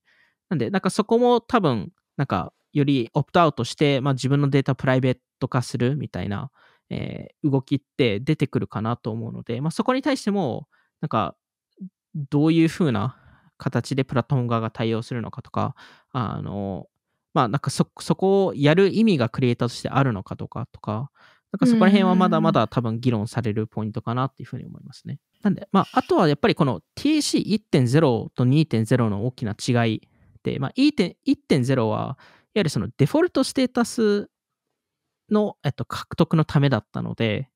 なんで、なんかそこも多分、なんかよりオプトアウトして、まあ自分のデータプライベート化するみたいな、えー、動きって出てくるかなと思うので、まあそこに対しても、なんかどういうふうな形でプラットフォーム側が対応するのかとか、あの、まあなんかそ、そこをやる意味がクリエイターとしてあるのかとか、とか、なんかそこら辺はまだまだ多分議論されるポイントかなというふうに思いますね。なんで、まあ、あとはやっぱりこの t c 1 0と2.0の大きな違いで、まあ、1.0は、いわゆそのデフォルトステータスの、えっと、獲得のためだったので、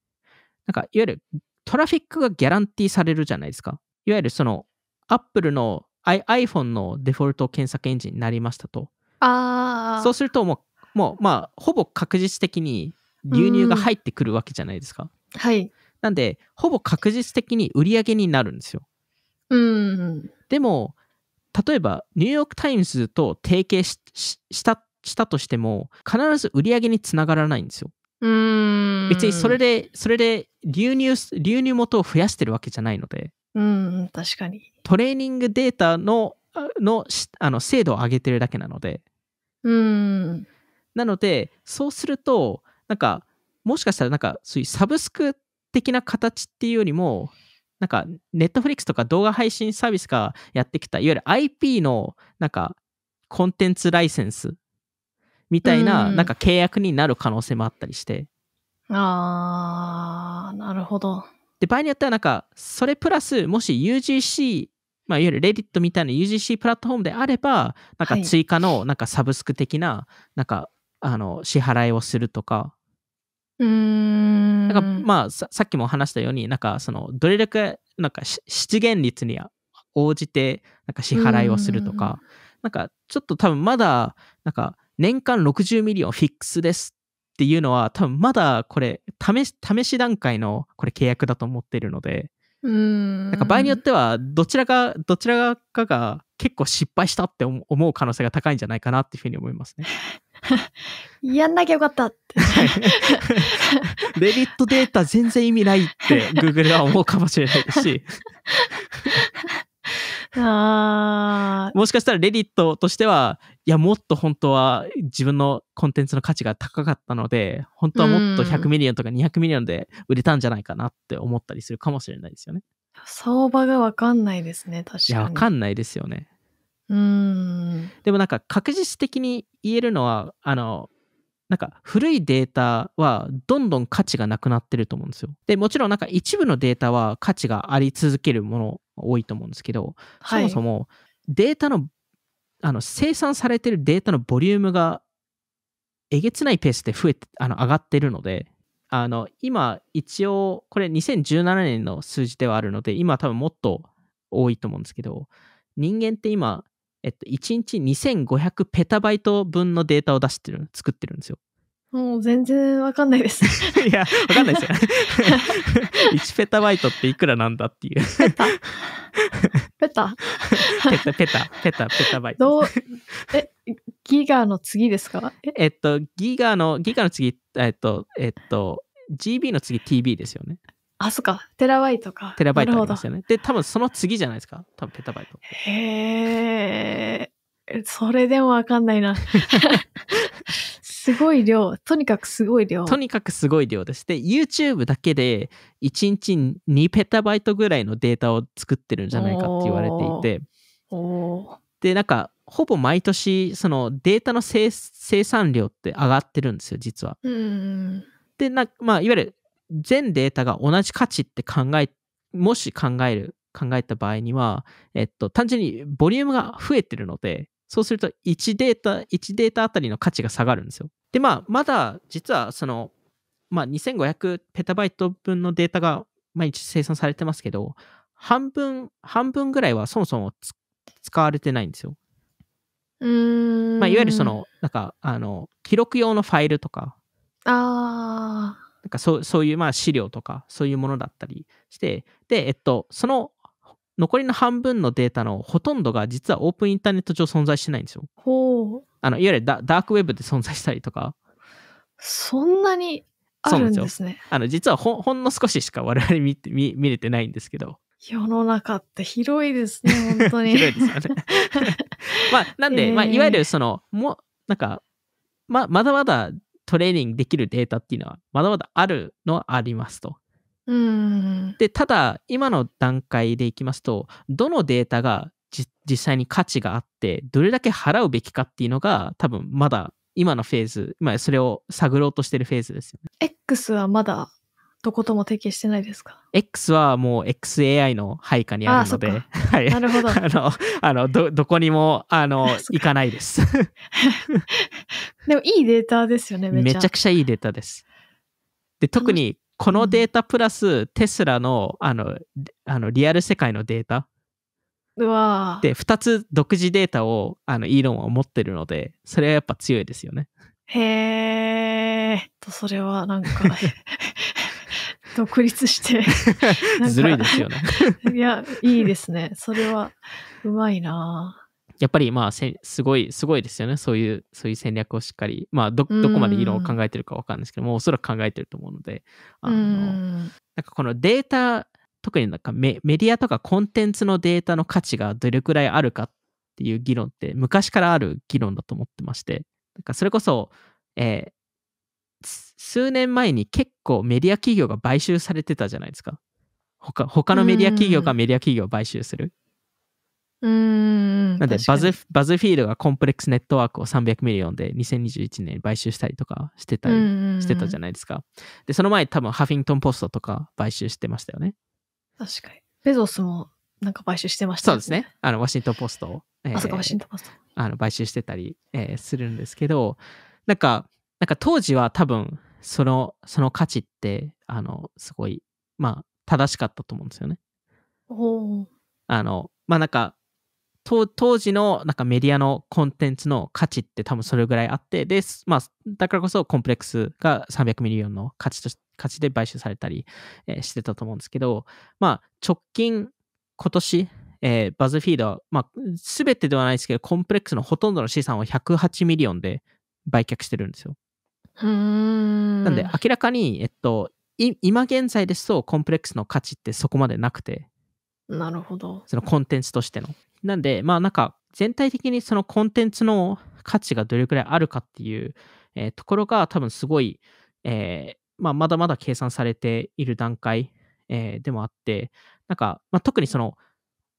なんかいわゆるトラフィックがギャランティーされるじゃないですか。いわゆるその Apple の iPhone のデフォルト検索エンジンになりましたと。あそうするともうもうまあほぼ確実的に牛乳が入ってくるわけじゃないですか。はい。なんでほぼ確実的に売り上げになるんですよ。うん。でも例えばニューヨーク・タイムズと提携したしたとしても必ず売り上げにつながらないんですよ。うん別にそれでそれで流入流入元を増やしてるわけじゃないのでうん確かにトレーニングデータののあの精度を上げてるだけなのでうんなのでそうするとなんかもしかしたらなんかそういうサブスク的な形っていうよりもなんかネットフリックスとか動画配信サービスがやってきたいわゆる IP のなんかコンテンツライセンスみたいな、うん、なんか契約になる可能性もあったりして。あー、なるほど。で、場合によってはなんか、それプラス、もし UGC まあ、いわゆるレディットみたいな UGC プラットフォームであれば、なんか追加のなんかサブスク的な、なんかあの支払いをするとか、うんなんかまあさっきも話したようになんかそのどれだけなんか出現率に応じてなんか支払いをするとかなんかちょっと多分まだなんか年間60ミリオンフィックスですっていうのは多分まだこれ試し試し段階のこれ契約だと思ってるのでうんなんか場合によってはどちらかどちらかが結構失敗したって思う可能性が高いんじゃないかなっていうふうに思いますね。やんなきゃよかったって。デビットデータ全然意味ないって Google は思うかもしれないですしあもしかしたらレディットとしては、いや、もっと本当は自分のコンテンツの価値が高かったので、本当はもっと100ミリオンとか200ミリオンで売れたんじゃないかなって思ったりするかもしれないですよね。相場がわかんないですね、確かに。いや、わかんないですよね。うんでもなんか確実的に言えるのはあのなんか古いデータはどんどん価値がなくなってると思うんですよ。でもちろんなんか一部のデータは価値があり続けるもの多いと思うんですけど、そもそもデータのあの生産されてるデータのボリュームがえげつないペースで増えてあの上がってるのであの今一応これ2017年の数字ではあるので今多分もっと多いと思うんですけど人間って今、えっと、1日2500ペタバイト分のデータを出してる作ってるんですよもう全然わかんないです。いや、わかんないですよ。1 ペタバイトっていくらなんだっていう。ペタペタペタペタペタペタバイト。え、ギガの次ですかえっと、ギガの、ギガの次、えっと、えっと、GB の次 TB ですよね。あ、そっか。テラバイトか。テラバイトありますよね。で、多分その次じゃないですか。多分ペタバイト。へえ。それでもわかんないな。すごい量。とにかくすごい量。とにかくすごい量です。で、YouTube だけで1日2ペタバイトぐらいのデータを作ってるんじゃないかって言われていて。で、なんか、ほぼ毎年、そのデータの生産量って上がってるんですよ、実は。で、なまあ、いわゆる全データが同じ価値って考え、もし考える、考えた場合には、えっと、単純にボリュームが増えてるので、そうすると1データ、1データあたりの価値が下がるんですよ。で、まあ、まだ実はその、まあ、2500ペタバイト分のデータが毎日生産されてますけど、半分、半分ぐらいはそもそも使われてないんですよ。うん。まあ、いわゆるその、なんか、あの、記録用のファイルとか、ああ。なんかそうそういうまあ資料とかそういうものだったりして、で、えっと、その残りの半分のデータのほとんどが実はオープンインターネット上存在してないんですよ。ほう。あの、いわゆるダークウェブで存在したりとか。そんなにあるんですね。すあの、実はほほんの少ししか我々見見見れてないんですけど。世の中って広いですね、本当に。広いですよね。まあ、なんで、えー、まあ、いわゆるその、も、なんか、ま、まだまだトレーニングできるデータっていうのは、まだまだあるのはありますと。うんでただ今の段階でいきますとどのデータが実際に価値があってどれだけ払うべきかっていうのが多分まだ今のフェーズ今それを探ろうとしてるフェーズですよね。X はまだどことも提携してないですか ?X はもう XAI の配下にあるので、はい、なるほど。あの、あのど、どこにも、あの、行かないです。でもいいデータですよね、めちゃ。めちゃくちゃいいデータです。で、特にこのデータプラステスラのあのあのリアル世界のデータで2つ独自データをあのイーロンは持ってるのでそれはやっぱ強いですよね。へえとそれはなんか 独立して ずるいですよね。いやいいですねそれはうまいなやっぱりまあすごい、すごいですよね。そういう、そういう戦略をしっかり、まあど、どこまで議論を考えてるかわかんないですけども、おそらく考えてると思うので、あの、なんかこのデータ、特になんかメディアとかコンテンツのデータの価値がどれくらいあるかっていう議論って昔からある議論だと思ってまして、なんかそれこそ、えー、数年前に結構メディア企業が買収されてたじゃないですか。他他のメディア企業がメディア企業を買収する。うんなんでバズ、バズフィールがコンプレックスネットワークを300ミリオンで2021年に買収したりとかしてたりしてたじゃないですか。で、その前多分ハフィントンポストとか買収してましたよね。確かに。ベゾスもなんか買収してました、ね、そうですね。あの、ワシントンポストを。えー、あ、そこワシントンポスト。あの、買収してたり、えー、するんですけど、なんか、なんか当時は多分、その、その価値って、あの、すごい、まあ、正しかったと思うんですよね。おあの、まあなんか、当時のなんかメディアのコンテンツの価値って多分それぐらいあって、で、まあ、だからこそコンプレックスが300ミリオンの価値と価値で買収されたり、えー、してたと思うんですけど、まあ、直近、今年、えー、バズフィードは、まあ、てではないですけど、コンプレックスのほとんどの資産を108ミリオンで売却してるんですよ。んなんで、明らかに、えっと、今現在ですと、コンプレックスの価値ってそこまでなくて、なるほど。そのコンテンツとしての。なんで、まあなんか全体的にそのコンテンツの価値がどれくらいあるかっていう、えー、ところが多分すごい、えー、まあ、まだまだ計算されている段階、えー、でもあって、なんか、まあ、特にその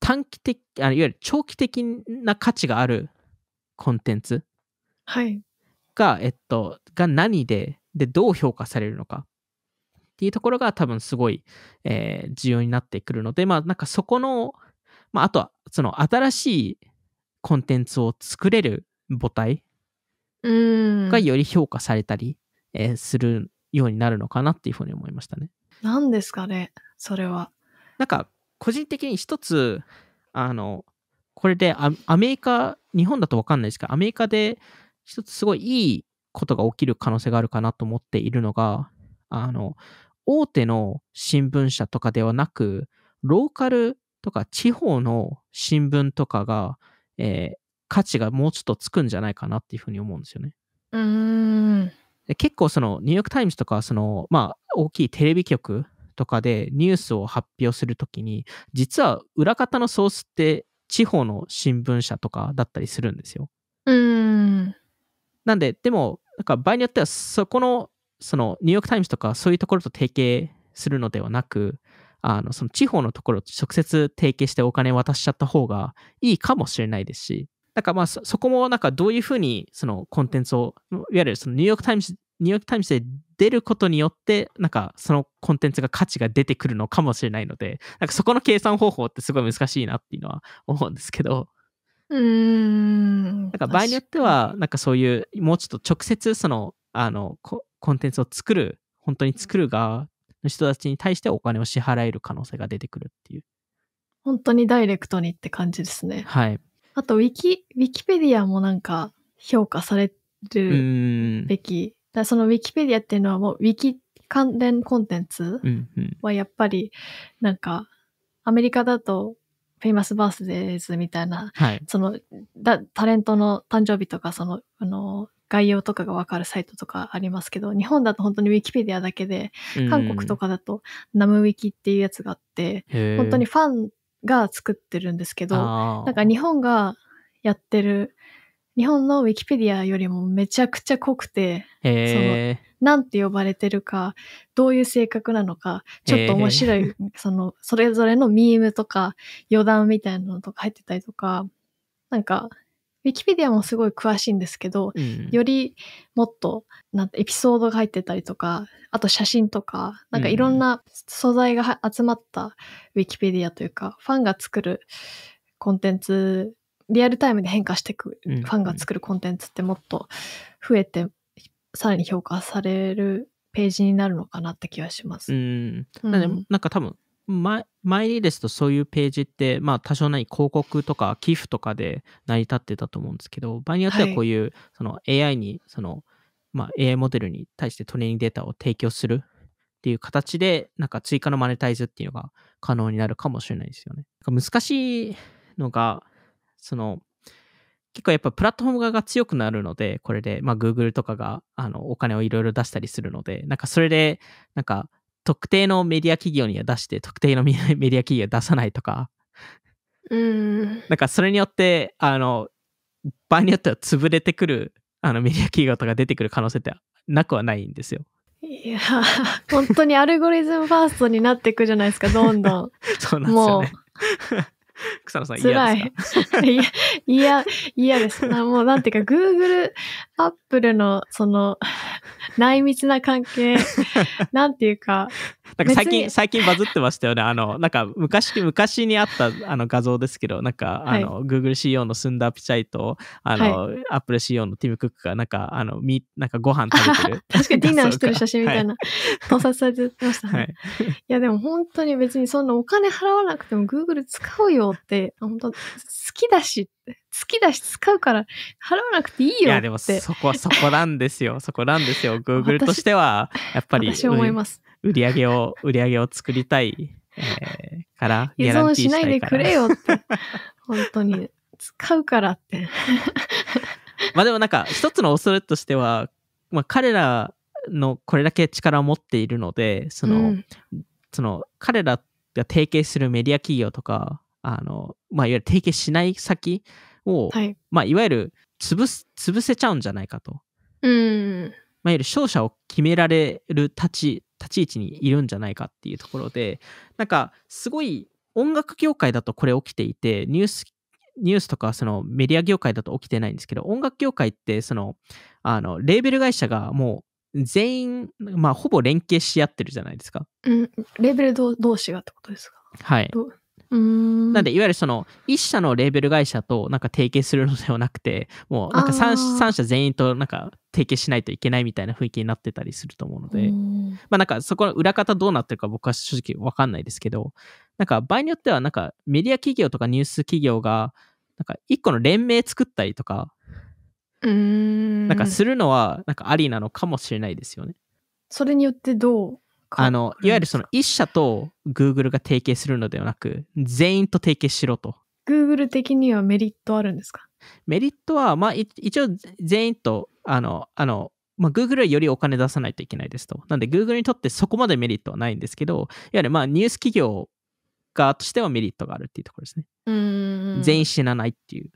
短期的あの、いわゆる長期的な価値があるコンテンツが、はい、えっと、が何で、で、どう評価されるのかっていうところが多分すごい、えー、重要になってくるので、まあなんかそこのまあ、あとは、その新しいコンテンツを作れる母体がより評価されたり、えー、するようになるのかなっていうふうに思いましたね。何ですかね、それは。なんか、個人的に一つ、あの、これでアメリカ、日本だと分かんないですけど、アメリカで一つすごいいいことが起きる可能性があるかなと思っているのが、あの、大手の新聞社とかではなく、ローカルとか地方の新聞とかが、えー、価値がもうちょっとつくんじゃないかなっていうふうに思うんですよね。うん結構そのニューヨーク・タイムズとかその、まあ、大きいテレビ局とかでニュースを発表するときに実は裏方のソースって地方の新聞社とかだったりするんですよ。うんなんででもなんか場合によってはそこのそのニューヨーク・タイムズとかそういうところと提携するのではなくあの、その地方のところと直接提携してお金渡しちゃった方がいいかもしれないですし、なんかまあそ、そこもなんかどういうふうにそのコンテンツを、いわゆるそのニューヨークタイムズ、ニューヨークタイムズで出ることによって、なんかそのコンテンツが価値が出てくるのかもしれないので、なんかそこの計算方法ってすごい難しいなっていうのは思うんですけど。うーん。なんか場合によっては、なんかそういう、もうちょっと直接その、あの、コンテンツを作る、本当に作る側の人たちに対してお金を支払える可能性が出てくるっていう。本当にダイレクトにって感じですね。はい。あと、ウィキ、ウィキペディアもなんか評価されるべき。だそのウィキペディアっていうのはもうウィキ関連コンテンツはやっぱりなんかアメリカだとフェイマスバースデーズみたいな、はい、そのだタレントの誕生日とかそのあの概要とかがわかるサイトとかありますけど、日本だと本当にウィキペディアだけで、韓国とかだとナムウィキっていうやつがあって、本当にファンが作ってるんですけど、なんか日本がやってる、日本のウィキペディアよりもめちゃくちゃ濃くて、その、何て呼ばれてるか、どういう性格なのか、ちょっと面白い、その、それぞれのミームとか、余談みたいなのとか入ってたりとか、なんか、ウィキペディアもすごい詳しいんですけど、うん、よりもっとなんエピソードが入ってたりとかあと写真とかなんかいろんな素材が集まったウィキペディアというか、うん、ファンが作るコンテンツリアルタイムで変化していく、ファンが作るコンテンツってもっと増えてさらに評価されるページになるのかなって気はします。うん、なんか多分前前にですとそういうページって、まあ、多少ない広告とか寄付とかで成り立ってたと思うんですけど場合によってはこういう、はい、その AI にその、まあ、AI モデルに対してトレーニングデータを提供するっていう形でなんか追加のマネタイズっていうのが可能になるかもしれないですよね。難しいのがその結構やっぱプラットフォーム側が強くなるので、これで、まあ Google とかがあのお金をいろいろ出したりするので、なんかそれで、なんか特定のメディア企業には出して、特定の メディア企業は出さないとか、うん。なんかそれによって、あの、場合によっては潰れてくるあのメディア企業とか出てくる可能性ってなくはないんですよ。いや、本当にアルゴリズムファーストになっていくじゃないですか、どんどん。そうなんですよね。草野さん嫌ですか い。いや、嫌です。もうなんていうか、Google、Apple のその 内密な関係、なんていうか、なんか最近、最近バズってましたよね。あの、なんか昔、昔にあったあの画像ですけど、なんか、あの、グい、Google CEO のスンダーピチャイと、あの、はい、Apple CEO のティム・クックが、なんか、あの、み、なんかご飯食べてる。確かにディナーしてる写真みたいな、盗撮されてましたね。はい、いや、でも本当に別にそんなお金払わなくても Google 使うよって、本当好きだし好きだし使うから払わなくていいよっていやでもそこはそこなんですよそこなんですよ Google としてはやっぱり私思います売り上げを、売り上げを作りたい、えー、から、依存しないでくれよって。本当に。使うからって。まあでもなんか、一つの恐れとしては、まあ彼らのこれだけ力を持っているので、その、うん、その、彼らが提携するメディア企業とか、あの、まあいわゆる提携しない先を、はい、まあいわゆる潰す、潰せちゃうんじゃないかと。うん。まあ、いわゆる勝者を決められる立ち立ち位置にいるんじゃないかっていうところでなんかすごい音楽業界だとこれ起きていてニュースニュースとかそのメディア業界だと起きてないんですけど音楽業界ってそのあのレーベル会社がもう全員、まあ、ほぼ連携し合ってるじゃないですか。うん、レーベル同士がってことですかはい。なんで、いわゆるその、1社のレーベル会社となんか提携するのではなくて、もうなんか 3, 3社全員となんか提携しないといけないみたいな雰囲気になってたりすると思うので、まあなんかそこの裏方どうなってるか僕は正直わかんないですけど、なんか場合によってはなんかメディア企業とかニュース企業が、なんか1個の連盟作ったりとか、うんなんかするのはなんかありなのかもしれないですよね。それによってどうあの、いわゆるその一社と Google が提携するのではなく、全員と提携しろと。Google 的にはメリットあるんですかメリットは、まあ、一応全員と、あの、あの、まあ、Google はよりお金出さないといけないですと。なんで Google にとってそこまでメリットはないんですけど、いわゆるまあニュース企業側としてはメリットがあるっていうところですね。うん全員死なないっていう。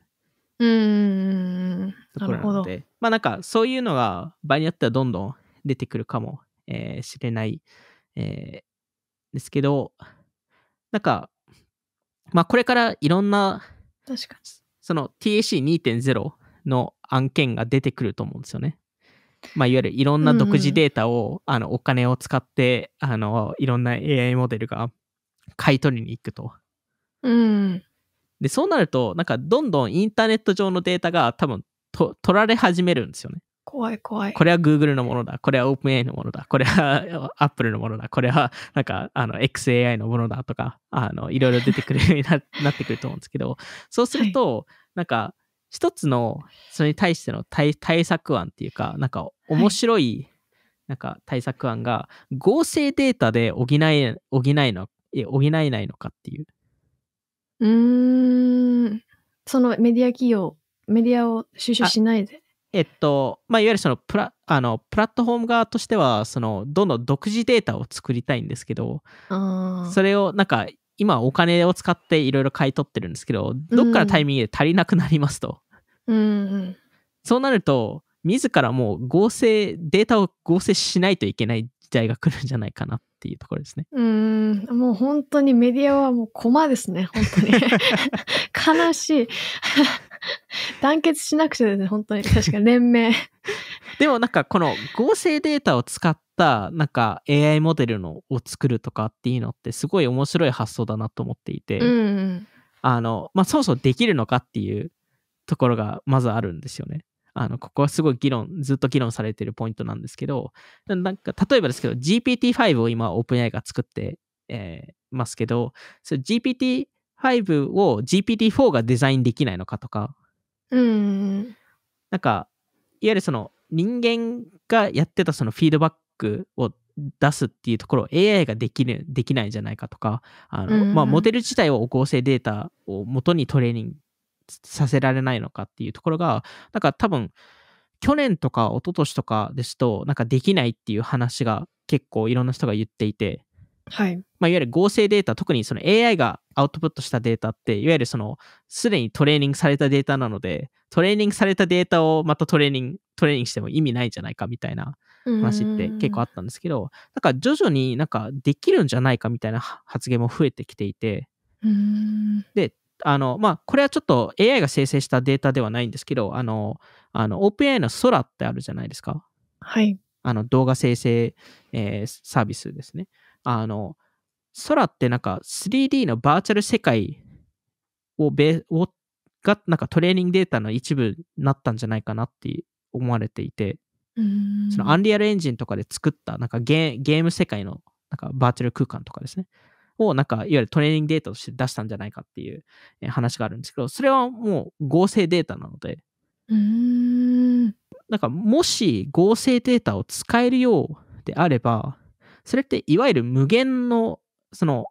うんところなので、まあなんかそういうのが場合によってはどんどん出てくるかもえー、知れない、えー、ですけど、なんか、まあ、これからいろんな、確かに。その TAC2.0 の案件が出てくると思うんですよね。まあ、いわゆるいろんな独自データを、うん、あのお金を使ってあのいろんな AI モデルが買い取りに行くと。うん、でそうなるとなんかどんどんインターネット上のデータが多分取られ始めるんですよね。怖い怖い。これは Google のものだ。これは OpenAI のものだ。これは Apple のものだ。これはなんかあの XAI のものだとか、あのいろいろ出てくるようにな なってくると思うんですけど、そうすると、はい、なんか一つのそれに対しての対対策案っていうか、なんか面白い、なんか対策案が合成データで補え補えの補えないのかっていう。うーん、そのメディア企業、メディアを収集しないで。えっと、まあ、いわゆるそのプラあのプラットフォーム側としてはそのどんどん独自データを作りたいんですけどそれをなんか今お金を使っていろいろ買い取ってるんですけどどっからタイミングで足りなくなりますと、うん、そうなると自らもう合成データを合成しないといけない時代が来るんじゃないかなっていうところですねうんもう本当にメディアはもう駒ですね本当に 悲しい 団結しなくちゃですね、本当に。確か連盟。でもなんかこの合成データを使ったなんか AI モデルのを作るとかっていうのってすごい面白い発想だなと思っていて、あの、まあ、そもそもできるのかっていうところがまずあるんですよね。あの、ここはすごい議論、ずっと議論されてるポイントなんですけど、なんか例えばですけど GPT-5 を今 OpenAI が作って、えー、ますけど、GPT 5を GPT-4 がデザインできないのかとか、うん、なんかいわゆるその人間がやってたそのフィードバックを出すっていうところを AI ができるできないんじゃないかとかあの、うん、まあ、モデル自体を合成データを元にトレーニングさせられないのかっていうところがなんか多分去年とか一昨年とかですとなんかできないっていう話が結構いろんな人が言っていてはい。まあ、いわゆる合成データ、特にその AI がアウトプットしたデータって、いわゆるその、すでにトレーニングされたデータなので、トレーニングされたデータをまたトレーニング、トレーニングしても意味ないんじゃないかみたいな話って結構あったんですけど、なんか徐々になんかできるんじゃないかみたいな発言も増えてきていて、で、あの、まあ、これはちょっと AI が生成したデータではないんですけど、あの、あの OpenAI の空ってあるじゃないですか。はい。あの動画生成、えー、サービスですね。あの、空ってなんか 3D のバーチャル世界をべをがなんかトレーニングデータの一部になったんじゃないかなって思われていて、そのアンリアルエンジンとかで作ったなんかゲーム世界のなんかバーチャル空間とかですね、をなんかいわゆるトレーニングデータとして出したんじゃないかっていう話があるんですけど、それはもう合成データなので、なんかもし合成データを使えるようであれば、それっていわゆる無限のその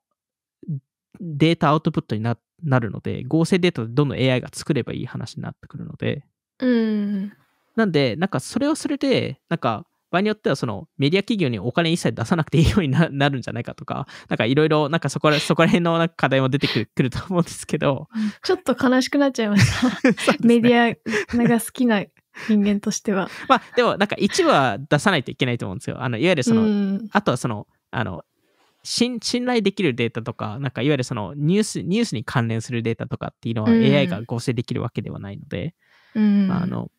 データアウトプットになるので、合成データでどんどん AI が作ればいい話になってくるので。うん。なんで、なんかそれはそれで、なんか場合によってはそのメディア企業にお金一切出さなくていいように なるんじゃないかとか、なんかいろいろ、なんかそこらそこら辺のなんか課題も出てくると思うんですけど。ちょっと悲しくなっちゃいました。ね、メディアが好きな 人間としては。まあでもなんか一部は出さないといけないと思うんですよ。あのいわゆるその、うん、あとはそのあの信頼できるデータとか、なんかいわゆるそのニュースニュースに関連するデータとかっていうのは AI が合成できるわけではないので、うん、あの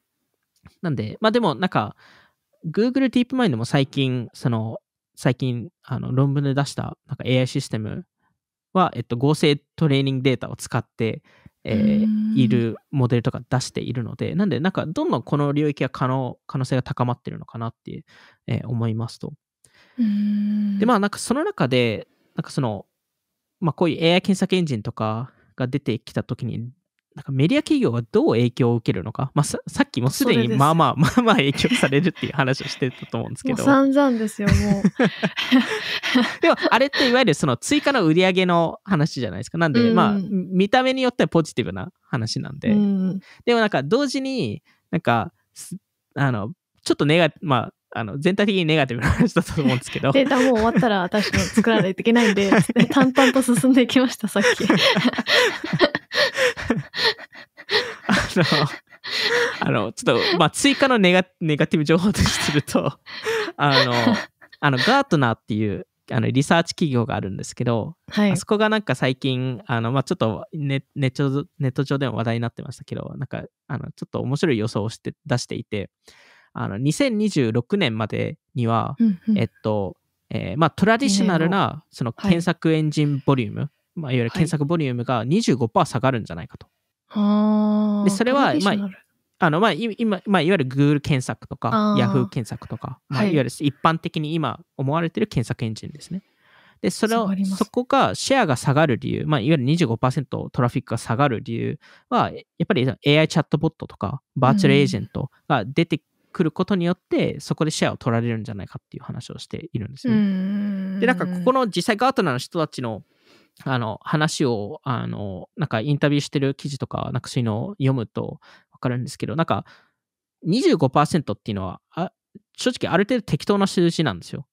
なんで、まあでもなんか Google DeepMind も最近、その最近あの論文で出したなんか AI システムは、えっと、合成トレーニングデータを使って、えー、いるモデルとか出しているので、なんで、なんかどんどんこの領域が可能、可能性が高まってるのかなっていう、えー、思いますと。で、まあなんかその中で、なんかその、まあこういう AI 検索エンジンとかが出てきた時になんかメディア企業がどう影響を受けるのか、まあ、さっきもすでにまあまあ まあまあ影響されるっていう話をしてたと思うんですけど散々ですよもう でもあれっていわゆるその追加の売り上げの話じゃないですかなんで、うん、まあ見た目によってはポジティブな話なんで、うん、でもなんか同時になんかあのちょっとネガまああの、全体的にネガティブな話だったと思うんですけど。データもう終わったら私の作らないといけないんで、淡々と進んでいきました、さっき。あの、あの、ちょっと、まあ、追加のネガネガティブ情報とすると、あの、あの、ガートナーっていう、あのリサーチ企業があるんですけど、はい、あそこがなんか最近あの、まあ、ちょっとネネットネット上でも話題になってましたけどなんかあのちょっと面白い予想をして出していてあの2026年までには、えっと、えー、まあ、トラディショナルなその検索エンジンボリューム、はい、まあ、いわゆる検索ボリュームが25%下がるんじゃないかと。はい、でそれは、まああのまあ、今、まあ、いわゆる Google 検索とか Yahoo 検索とか、まあ、いわゆる一般的に今思われている検索エンジンですね。でそれをそこがシェアが下がる理由、まあ、いわゆる25%トラフィックが下がる理由はやっぱり AI チャットボットとかバーチャルエージェントが出て来ることによってそこでシェアを取られるんじゃないかっていう話をしているんですよ、ね。でなんかここの実際ガートナーの人たちのあの話をあのなんかインタビューしてる記事とかなんかそういうのを読むと分かるんですけどなんか25%っていうのはあ正直ある程度適当な数字なんですよ。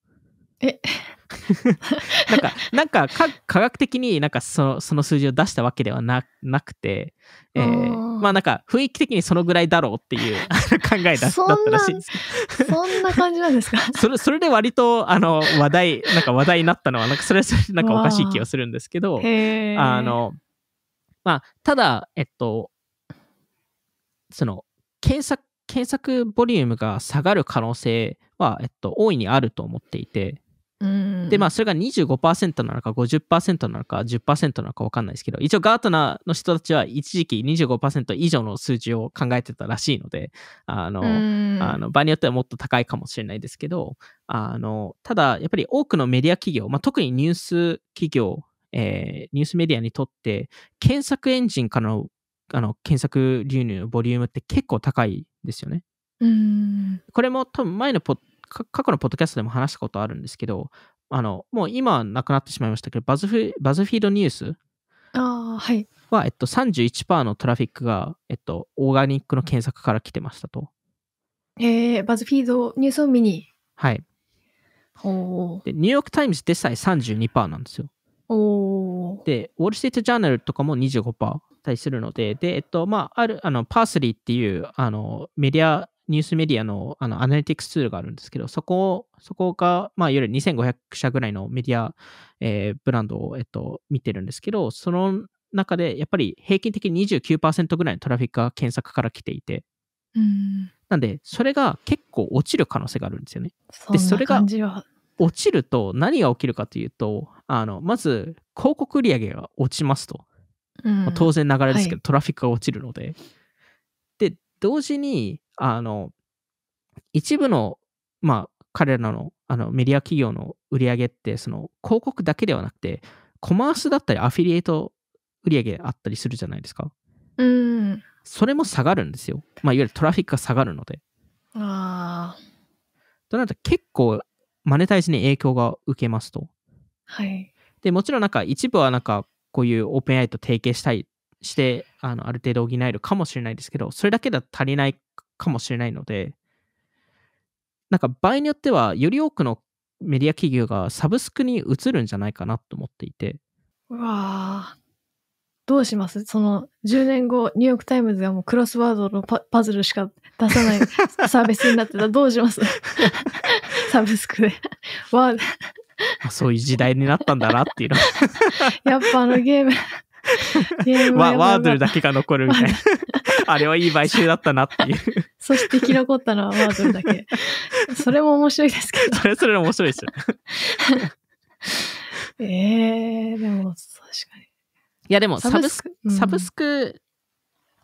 え なんか、なんか科学的になんかそのその数字を出したわけではなくて、えー、まあなんか雰囲気的にそのぐらいだろうっていう 考えだだったらしいです。そんな感じなんですか それそれで割とあの話題、なんか話題になったのは、なんかそれはそれなんかおかしい気がするんですけど、あの、まあ、ただ、えっと、その、検索、検索ボリュームが下がる可能性は、えっと、大いにあると思っていて、で、まあ、それが25%なのか50%なのか10%なのか分かんないですけど、一応ガートナーの人たちは一時期25%以上の数字を考えてたらしいので、あの、あの場合によってはもっと高いかもしれないですけど、あの、ただ、やっぱり多くのメディア企業、まあ、特にニュース企業、えー、ニュースメディアにとって、検索エンジンからのあの検索流入のボリュームって結構高いですよね。うんこれも多分前のポッ過去のポッドキャストでも話したことあるんですけど、あの、もう今はなくなってしまいましたけど、バズフバズフィードニュースあはい、は、えっと、31%のトラフィックが、えっと、オーガニックの検索から来てましたと。えー、バズフィードニュースを見に。はい。おでニューヨーク・タイムズでさえ32%なんですよ。おで、ウォール・ステート・ジャーナルとかも25%対するので、で、えっと、まあ、ある、あの、パースリーっていう、あの、メディアニュースメディアのあのアナリティクスツールがあるんですけど、そこそこが、まあ、いわゆる2500社ぐらいのメディア、えー、ブランドを、えっと、見てるんですけど、その中でやっぱり平均的に29%ぐらいのトラフィックが検索から来ていて、うん、なんで、それが結構落ちる可能性があるんですよね。で、それが落ちると何が起きるかというと、あのまず広告売上が落ちますと。うん、当然流れですけど、はい、トラフィックが落ちるので。で、同時に、あの、一部の、まあ、彼らのあのメディア企業の売り上げって、その広告だけではなくて、コマースだったりアフィリエイト売り上げあったりするじゃないですか。うん。それも下がるんですよ。まあ、いわゆるトラフィックが下がるので。ああ。となると結構、マネタイズに影響が受けますと。はい。で、もちろんなんか一部はなんか、こういうオープン AI と提携したいして、あのある程度補えるかもしれないですけど、それだけでは足りないかもしれないので、なんか場合によっては、より多くのメディア企業がサブスクに移るんじゃないかなと思っていて。うわどうしますその10年後、ニューヨーク・タイムズがもうクロスワードのパズルしか出さない サービスになってたらどうします サブスクで。わあそういう時代になったんだなっていうの。やっぱあのゲーム、ゲームワードルだけが残るみたいな。あれはいい買収だったなっていう。そして生き残ったのはマードルだけ。それも面白いですけど。それそれ面白いですよ。え えー、でも確かに。いやでもサブスク、サブスク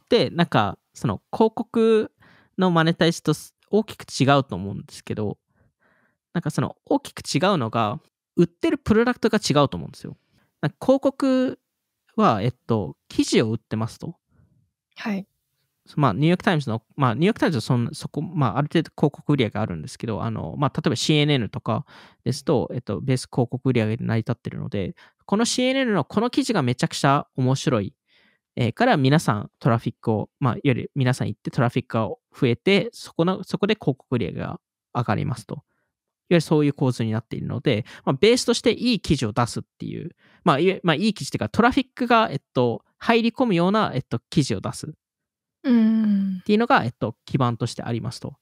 ってなんかその広告のマネタイズと大きく違うと思うんですけど、なんかその大きく違うのが、売ってるプロダクトが違うと思うんですよ。広告は、えっと、記事を売ってますと。はい。まあ、ニューヨークタイムズの、まあ、ニューヨークタイムズはそんそこ、まあ、ある程度広告売り上げがあるんですけど、あの、まあ、例えば CNN とかですと、えっと、ベース広告売り上げで成り立ってるので、この CNN のこの記事がめちゃくちゃ面白い、えー、から皆さんトラフィックを、まあ、いわゆる皆さん行ってトラフィックが増えて、そこの、そこで広告売り上げが上がりますと。いわゆるそういう構図になっているので、まあ、ベースとしていい記事を出すっていう、まあ、まあ、いい記事というか、トラフィックが、えっと、入り込むような、えっと、記事を出すっていうのが、えっと、基盤としてありますと。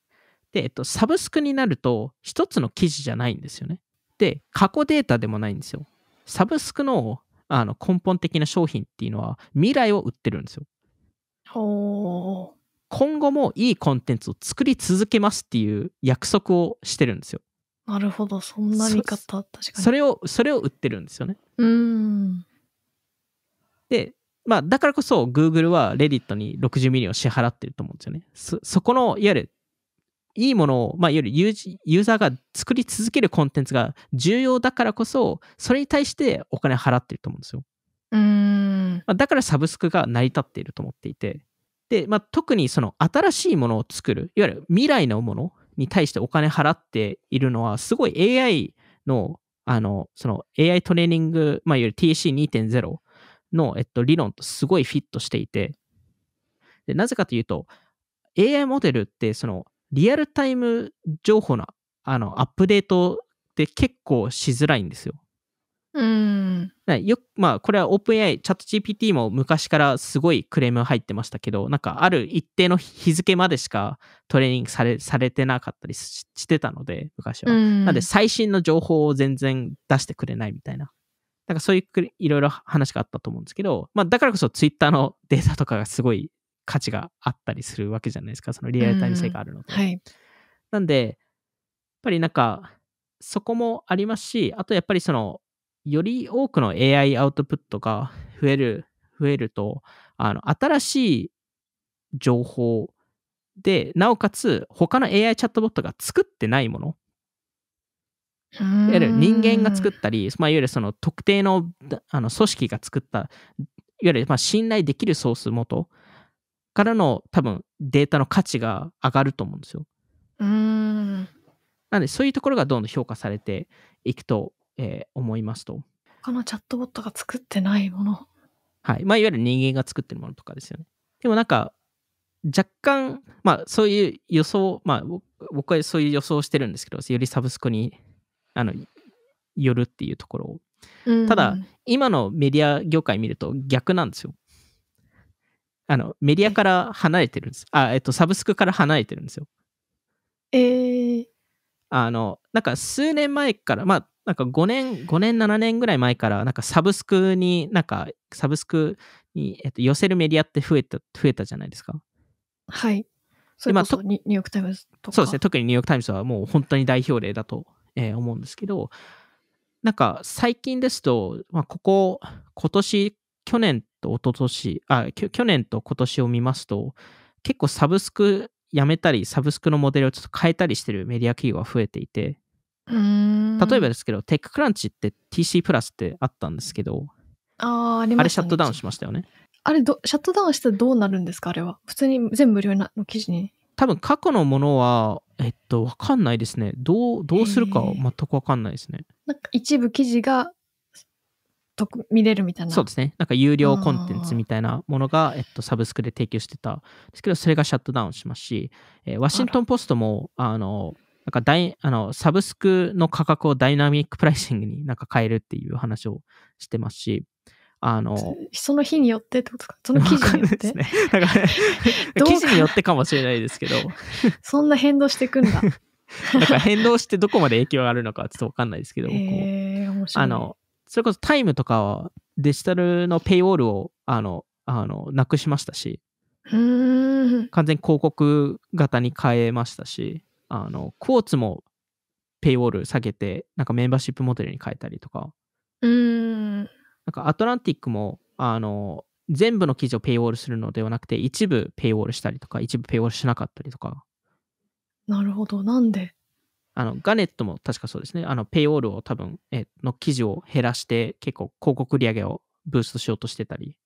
で、えっと、サブスクになると、一つの記事じゃないんですよね。で、過去データでもないんですよ。サブスクのあの根本的な商品っていうのは、未来を売ってるんですよ。今後もいいコンテンツを作り続けますっていう約束をしてるんですよ。なるほど、そんな見方、確かに。それを、それを売ってるんですよね。うん。で、まあ、だからこそ Google は r e d ッ i t に60ミリを支払ってると思うんですよね。そ、そこの、いわゆる、いいものを、まあ、いわゆるユーユーザーが作り続けるコンテンツが重要だからこそ、それに対してお金払ってると思うんですよ。うん。まあ、だからサブスクが成り立っていると思っていて。で、まあ、特にその新しいものを作る、いわゆる未来のものに対してお金払っているのは、すごい AI の、あの、その AI トレーニング、まあ、いわゆる TC2.0 の、えっと、理論とすごいフィットしていて、でなぜかというと、AI モデルって、その、リアルタイム情報のあのアップデートって結構しづらいんですよ。うん。よまあ、これは OpenAI、チャット GPT も昔からすごいクレーム入ってましたけど、なんかある一定の日付までしかトレーニングされされてなかったりしてたので、昔は。なんで最新の情報を全然出してくれないみたいな。なんかそういういろいろ話があったと思うんですけど、まあ、だからこそツイッターのデータとかがすごい価値があったりするわけじゃないですか、そのリアルタイム性があるので。はい、なんで、やっぱりなんか、そこもありますし、あとやっぱりその、より多くの AI アウトプットが増える、増えると、あの、新しい情報で、なおかつ、他の AI チャットボットが作ってないものいわゆる人間が作ったり、まあ、いわゆるその特定のあの組織が作った、いわゆるま信頼できるソース元からの多分データの価値が上がると思うんですよ。うんなんでそういうところがどんどん評価されていくと、えー、思いますと。他のチャットボットが作ってないもの。はい。まあ、いわゆる人間が作ってるものとかですよね。でもなんか、若干、まあ、そういう予想、まあ、僕はそういう予想をしてるんですけど、よりサブスクにあのよるっていうところを、うん、ただ今のメディア業界見ると逆なんですよあのメディアから離れてるんですあえっとサブスクから離れてるんですよえー、あのなんか数年前からまあなんか5年5年7年ぐらい前からなんかサブスクになんかサブスクに、えっと、寄せるメディアって増えた増えたじゃないですかはいそれこそニューヨークタイムズとかそうですね特にニューヨークタイムズはもう本当に代表例だとえー、思うんですけど、なんか最近ですと、まあ、ここ、今年、去年と一昨年あ去、年と今年を見ますと、結構サブスクやめたり、サブスクのモデルをちょっと変えたりしてるメディア企業が増えていて、例えばですけど、テッククランチって TC プラスってあったんですけど、あありまあれシャットダウンしましたよね。あれど、シャットダウンしたらどうなるんですか、あれは。普通に全部無料なの記事に。多分過去のものはえっと、わかんないですね。どう、どうするかは全くわかんないですね。なんか一部記事がと見れるみたいな。そうですね。なんか有料コンテンツみたいなものが、えっと、サブスクで提供してたんですけど、それがシャットダウンしますし、えー、ワシントン・ポストも、あの、なんかダイあのサブスクの価格をダイナミックプライシングになんか変えるっていう話をしてますし、あの、その日によってってことですかその記事によって、かね、記事によってかもしれないですけど。そんな変動していくんだ。だ から変動してどこまで影響があるのかちょっとわかんないですけど、あの、それこそタイムとかはデジタルのペイウォールを、あの、あの、なくしましたし、完全に広告型に変えましたし、あの、クォーツもペイウォール下げて、なんかメンバーシップモデルに変えたりとか、うんなんかアトランティックも、あの、全部の記事をペイウォールするのではなくて、一部ペイウォールしたりとか、一部ペイウォールしなかったりとか。なるほど、なんであの、ガネットも確かそうですね。あの、ペイウォールを多分、えの記事を減らして、結構広告売り上げをブーストしようとしてたり。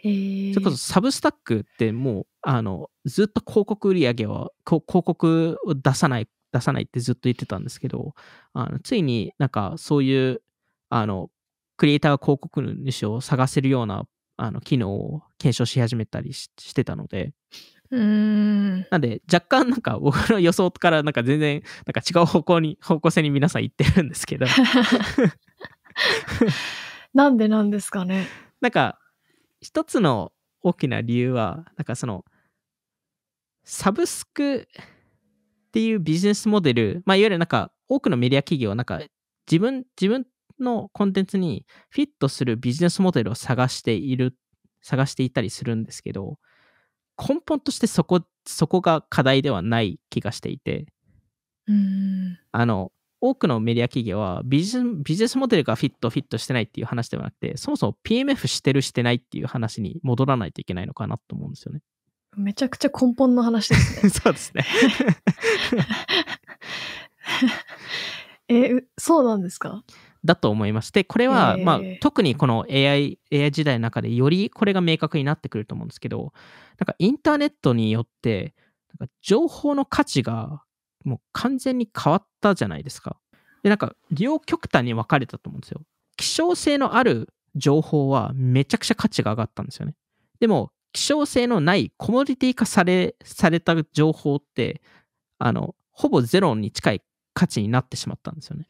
それこそサブスタックってもう、あの、ずっと広告売り上げを、広告を出さない、出さないってずっと言ってたんですけど、あのついになんかそういう、あの、クリエイターが広告主を探せるようなあの機能を検証し始めたりしてたので、うんなんで若干なんか僕の予想からなんか全然なんか違う方向に方向性に皆さん行ってるんですけど なんでなんですかねなんか一つの大きな理由はなんかそのサブスクっていうビジネスモデル、まあ、いわゆるなんか多くのメディア企業はなんか自分自分のコンテンツにフィットするビジネスモデルを探している、探していたりするんですけど、根本としてそこ、そこが課題ではない気がしていて、うんあの、多くのメディア企業はビジビジネスモデルがフィット、フィットしてないっていう話ではなくて、そもそも PMF してる、してないっていう話に戻らないといけないのかなと思うんですよね。めちゃくちゃ根本の話ですね。そうですね。え、そうなんですかだと思いまして、これは、まあ、特にこの AI, AI 時代の中でよりこれが明確になってくると思うんですけど、なんかインターネットによって、なんか情報の価値がもう完全に変わったじゃないですか。で、なんか両極端に分かれたと思うんですよ。希少性のある情報はめちゃくちゃ価値が上がったんですよね。でも、希少性のないコモディティ化されされた情報って、あの、ほぼゼロに近い価値になってしまったんですよね。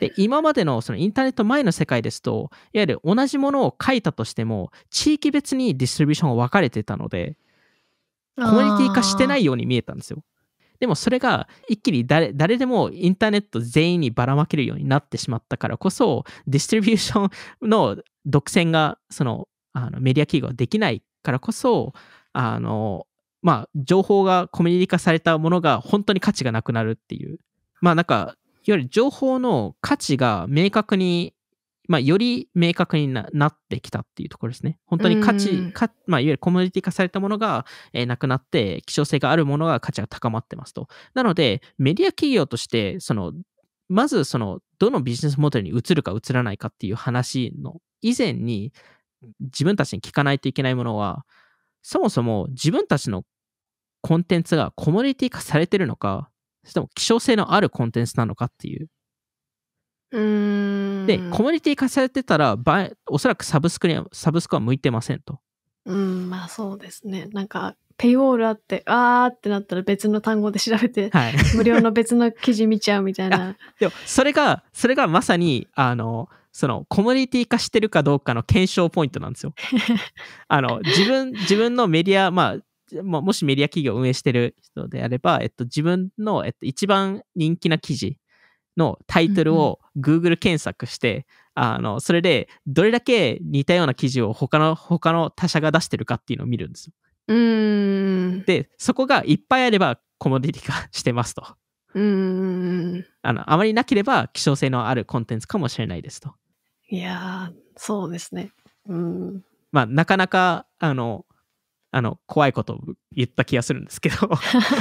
で今までのそのインターネット前の世界ですといわゆる同じものを書いたとしても地域別にディストリビューションが分かれてたのでコミュニティ化してないように見えたんですよ。でもそれが一気に誰誰でもインターネット全員にばらまけるようになってしまったからこそディストリビューションの独占がそのあのメディア企業はできないからこそあの、まあ、情報がコミュニティ化されたものが本当に価値がなくなるっていうまあなんかいわゆる情報の価値が明確に、まあ、より明確になってきたっていうところですね。本当に価値、まあ、いわゆるコミュニティ化されたものが、えー、なくなって、希少性があるものが価値が高まってますと。なので、メディア企業として、その、まずその、どのビジネスモデルに移るか移らないかっていう話の以前に、自分たちに聞かないといけないものは、そもそも自分たちのコンテンツがコモディティ化されてるのか、しれも希少性のあるコンテンツなのかっていう。うんで、コミュニティ化されてたら、おそらくサブスクには、サブスクは向いてませんと。うん、まあそうですね。なんか、ペイウォールあって、あーってなったら別の単語で調べて、はい、無料の別の記事見ちゃうみたいな。でも、それが、それがまさに、あの、そのコミュニティ化してるかどうかの検証ポイントなんですよ。あの自分自分のメディアまあまあ、もしメディア企業を運営してる人であれば、えっと、自分の、えっと、一番人気な記事のタイトルを Google 検索して、うんあの、それでどれだけ似たような記事を他の、他の他社が出してるかっていうのを見るんですよ。で、そこがいっぱいあればコモディティ化してますと。うんあのあまりなければ希少性のあるコンテンツかもしれないですと。いやそうですね。うんまあ、なかなかあのあの怖いことを言った気がするんですけど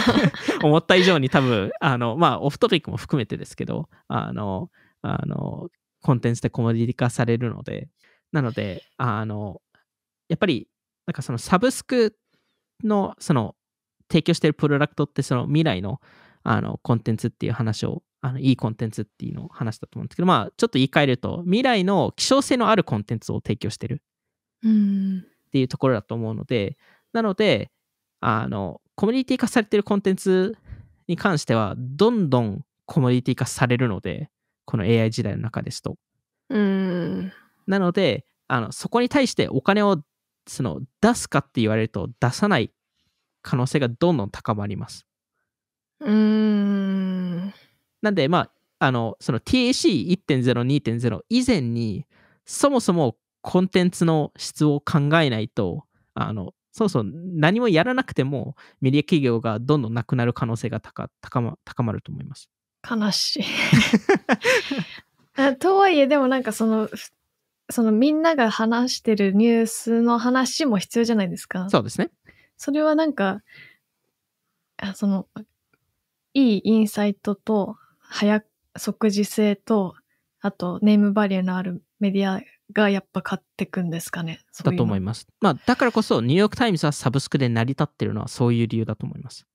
思った以上に多分あのまあオフトピックも含めてですけどあのあのコンテンツでコモディティ化されるのでなのであのやっぱりなんかそのサブスクのその提供しているプロダクトってその未来のあのコンテンツっていう話をあのいいコンテンツっていうのを話したと思うんですけどまあちょっと言い換えると未来の希少性のあるコンテンツを提供してるっていうところだと思うのでなので、あの、コミュニティ化されてるコンテンツに関しては、どんどんコミュニティ化されるので、この AI 時代の中ですと。うんなのであの、そこに対してお金をその出すかって言われると出さない可能性がどんどん高まります。うんなんで、まあ、あの、その TAC1.0、2.0以前に、そもそもコンテンツの質を考えないと、あの、そうそう、何もやらなくても、メディア企業がどんどんなくなる可能性が高高ま高まると思います。悲しい とはいえ、でもなんかその、そのみんなが話してるニュースの話も必要じゃないですか。そうですね。それはなんか、あその、いいインサイトと、早、即時性と、あと、ネームバリューのあるメディアがやっぱ買ってくんですかね。ううだと思います。まあ、だからこそ、ニューヨーク・タイムズはサブスクで成り立ってるのはそういう理由だと思います。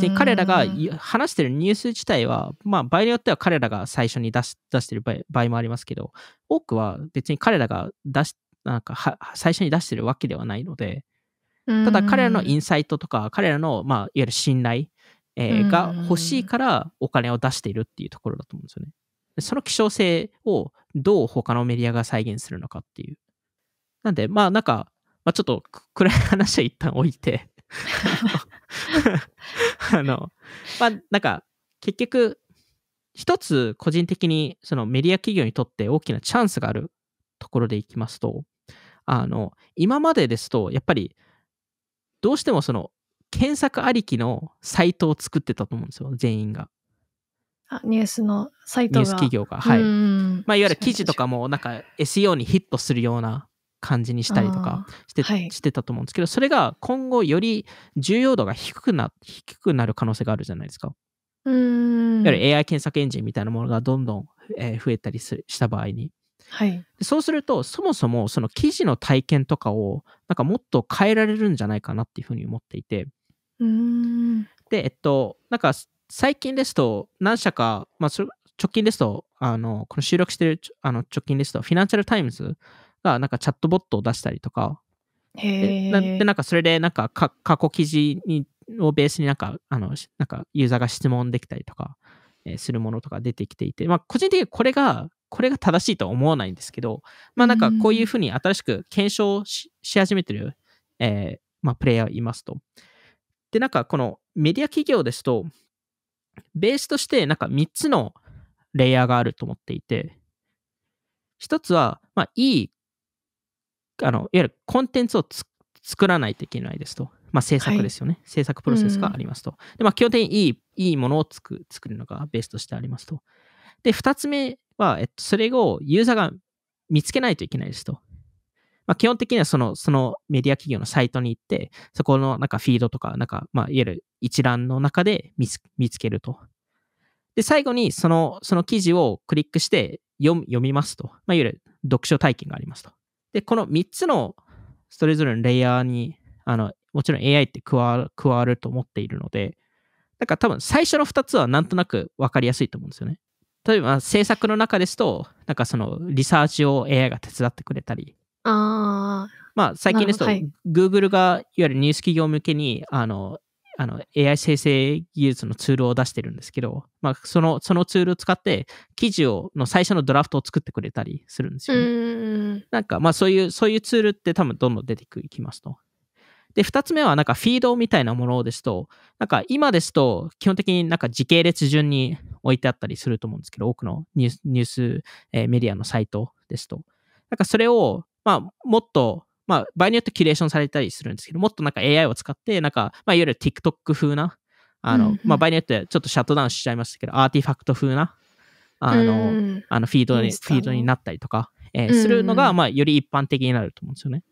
で彼らが話してるニュース自体は、まあ、場合によっては彼らが最初に出し出してる場合もありますけど、多くは別に彼らが出しなんかは最初に出してるわけではないので、ただ彼らのインサイトとか、彼らの、まあ、いわゆる信頼、えー、が欲しいからお金を出しているっていうところだと思うんですよね。その希少性をどう他のメディアが再現するのかっていう。なんで、まあなんか、まあ、ちょっと暗い話は一旦置いてあの、まあなんか、結局、一つ個人的にそのメディア企業にとって大きなチャンスがあるところでいきますと、あの、今までですと、やっぱり、どうしてもその、検索ありきのサイトを作ってたと思うんですよ、全員が。ニュースのサイトが。ニュース企業が。はい。まあ、いわゆる記事とかも、なんか SEO にヒットするような感じにしたりとかして,、はい、してたと思うんですけど、それが今後より重要度が低くな低くなる可能性があるじゃないですか。うんいわゆる AI 検索エンジンみたいなものがどんどん、増えたりした場合に。はい、そうするとそもそもその記事の体験とかをなんかもっと変えられるんじゃないかなっていうふうに思っていてうんでえっとなんか最近ですと、何社か、まあ、直近ですと、あの、この収録してるあの直近ですと、フィナンシャルタイムズがなんかチャットボットを出したりとか、でなでなんかそれでなんか過去記事にをベースになんか、あの、なんかユーザーが質問できたりとか、えするものとか出てきていて、まあ、個人的にこれが、これが正しいとは思わないんですけど、まあ、なんかこういうふうに新しく検証し始めてる、えー、まあ、プレイヤーいますと。で、なんかこのメディア企業ですと、ベースとしてなんか3つのレイヤーがあると思っていて、1つは、まあ、いい、あの、いわゆるコンテンツを作らないといけないですと。まあ、制作ですよね、はい、制作プロセスがありますと。で、まあ、基本的にいい、いいものを作作るのがベースとしてありますと。で、2つ目は、えっと、それをユーザーが見つけないといけないですと。まあ、基本的にはその、そのメディア企業のサイトに行って、そこのなんかフィードとか、なんか、まあ、いわゆる一覧の中で見つ見つけると。で、最後にその、その記事をクリックして読読みますと。まあ、いわゆる読書体験がありますと。で、この3つのそれぞれのレイヤーに、あの、もちろん AI って加わ加わると思っているので、なんか多分最初の2つはなんとなく分かりやすいと思うんですよね。例えば制作の中ですと、なんかそのリサーチを AI が手伝ってくれたり、あまあ、最近ですと、はい、Google がいわゆるニュース企業向けにあのあの AI 生成技術のツールを出してるんですけど、まあ、そのそのツールを使って記事をの最初のドラフトを作ってくれたりするんですよ、ね。なんかまあそういうそういうツールって多分どんどん出てきますと。で、2つ目はなんかフィードみたいなものですと、なんか今ですと基本的になんか時系列順に置いてあったりすると思うんですけど、多くのニュースニュース、えー、メディアのサイトですと。なんかそれをまあ、もっと、まあ、場合によってキュレーションされたりするんですけど、もっとなんか AI を使って、なんか、まあ、いわゆる TikTok 風な、あの、うんうん、まあ、場合によってちょっとシャットダウンしちゃいましたけど、アーティファクト風な、あの、あのフィードに、フィードになったりとか、えー、するのが、まあ、より一般的になると思うんですよね。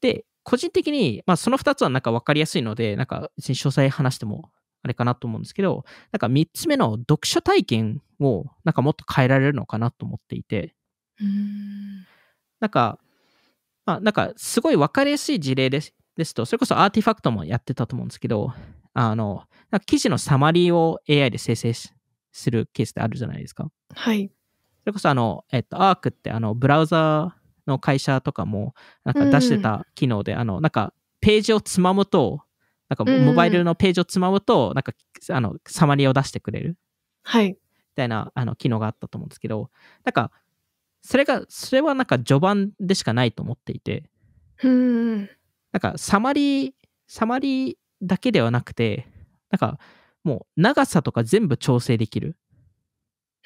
で、個人的に、まあ、その2つはなんか分かりやすいので、なんか、別に詳細話してもあれかなと思うんですけど、なんか3つ目の読書体験を、なんかもっと変えられるのかなと思っていて、うんなんか、まあ、なんかすごい分かりやすい事例ですですと、それこそアーティファクトもやってたと思うんですけど、あの、なんか記事のサマリーを AI で生成するケースってあるじゃないですか。はい。それこそあの、えっと、アークってあの、ブラウザーの会社とかも、なんか出してた機能で、うん、あの、なんかページをつまむと、なんかモバイルのページをつまむと、うん、なんかあのサマリーを出してくれる。はい。みたいなあの機能があったと思うんですけど、なんかそれが、それはなんか序盤でしかないと思っていて、うん。なんか、サマリー、サマリーだけではなくて、なんか、もう長さとか全部調整できる。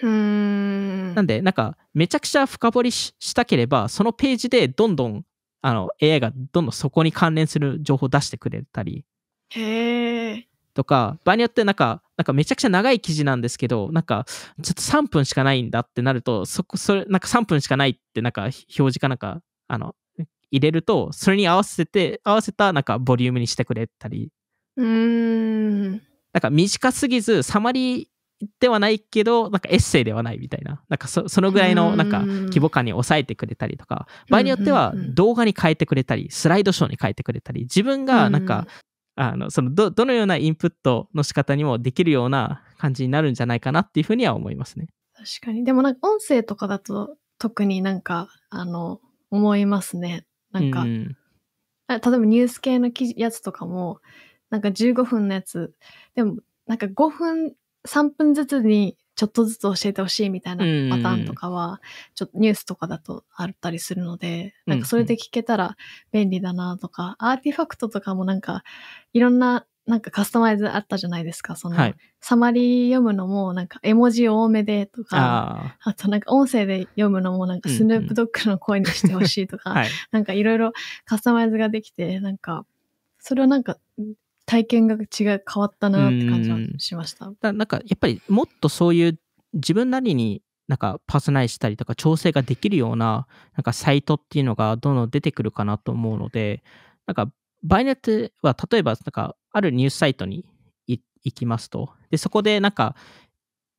うん。なんで、なんか、めちゃくちゃ深掘りしたければ、そのページでどんどん、あの、AI がどんどんそこに関連する情報を出してくれたり。へえ。とか、場合によってなんか、なんかめちゃくちゃ長い記事なんですけど、なんか、ちょっと3分しかないんだってなると、そこ、それ、なんか3分しかないって、なんか表示かなんか、あの、入れると、それに合わせて、合わせたなんかボリュームにしてくれたり。うーん。なんか短すぎず、サマリーではないけど、なんかエッセイではないみたいな、なんかそのぐらいのなんか規模感に抑えてくれたりとか、場合によっては動画に変えてくれたり、スライドショーに変えてくれたり、自分がなんかあのそのどどのようなインプットの仕方にもできるような感じになるんじゃないかなっていうふうには思いますね。確かに。でもなんか音声とかだと特になんかあの思いますね。なんか、うん、例えばニュース系のやつとかもなんか15分のやつでもなんか5分3分ずつにちょっとずつ教えてほしいみたいなパターンとかは、ちょっとニュースとかだとあったりするので、なんかそれで聞けたら便利だなとか、アーティファクトとかもなんか、いろんななんかカスタマイズあったじゃないですか。その、はい、サマリー読むのも、なんか絵文字多めでとか、あとなんか音声で読むのも、なんかスヌープドッグの声にしてほしいとか、うんうんはい、なんかいろいろカスタマイズができて、なんか、それをなんか体験が違う変わったなって感じはしました。だなんかやっぱりもっとそういう自分なりになんかパーソナイズしたりとか調整ができるようななんかサイトっていうのがどんどん出てくるかなと思うのでなんかバイネットは例えばなんかあるニュースサイトに行きますとでそこでなんか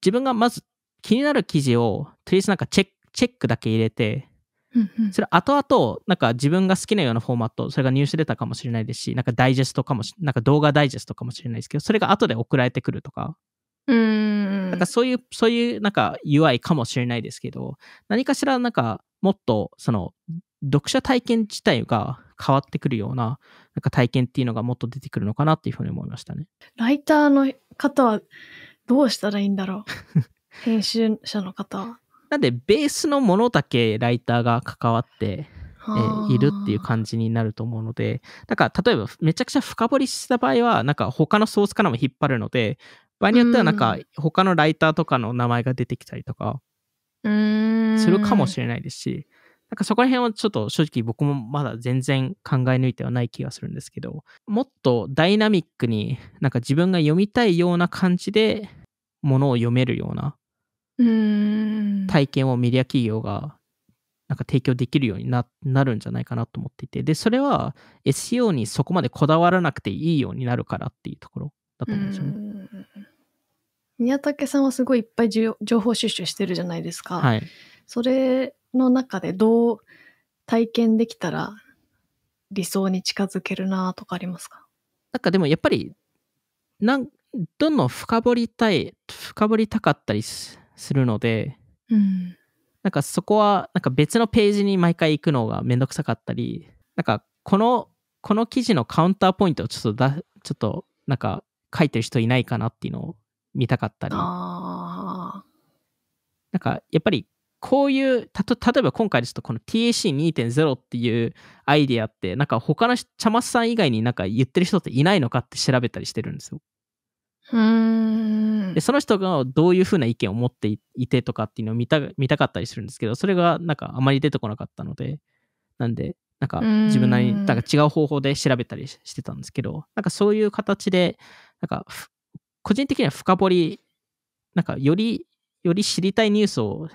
自分がまず気になる記事をとりあえずなんかチェックチェックだけ入れてうんうん、それ後々、なんか自分が好きなようなフォーマット、それがニュースレターかもしれないですし、なんかダイジェストかもし、なんか動画ダイジェストかもしれないですけど、それが後で送られてくるとか、うんなんかそういう、そういうなんか UI かもしれないですけど、何かしらなんかもっとその読者体験自体が変わってくるような、なんか体験っていうのがもっと出てくるのかなっていうふうに思いましたね。ライターの方はどうしたらいいんだろう 編集者の方は。なんでベースのものだけライターが関わって、えー、いるっていう感じになると思うので、だから例えばめちゃくちゃ深掘りした場合は、なんか他のソースからも引っ張るので、場合によってはなんか他のライターとかの名前が出てきたりとかするかもしれないですし、なんかそこら辺はちょっと正直僕もまだ全然考え抜いてはない気がするんですけど、もっとダイナミックになんか自分が読みたいような感じでものを読めるような体験をメディア企業がなんか提供できるようになるんじゃないかなと思っていて、で、それは SEO にそこまでこだわらなくていいようになるからっていうところだと思うんですよね。宮武さんはすごいいっぱい情報収集してるじゃないですか。はい、それの中でどう体験できたら理想に近づけるなとかありますかなんかでもやっぱりなんどんどん深掘りたい深掘りたかったりすするので、うん、なんかそこはなんか別のページに毎回行くのがめんどくさかったりなんかこのこの記事のカウンターポイントをちょっとだちょっとなんか書いてる人いないかなっていうのを見たかったりなんかやっぱりこういうたと例えば今回でちょっとこの TAC2.0 っていうアイディアってなんか他の茶松さん以外になんか言ってる人っていないのかって調べたりしてるんですよ。でその人がどういうふうな意見を持っていてとかっていうのを見た見たかったりするんですけどそれがなんかあまり出てこなかったのでなんでなんか自分なりになんか違う方法で調べたりしてたんですけどなんかそういう形でなんか個人的には深掘りなんかよりより知りたいニュースを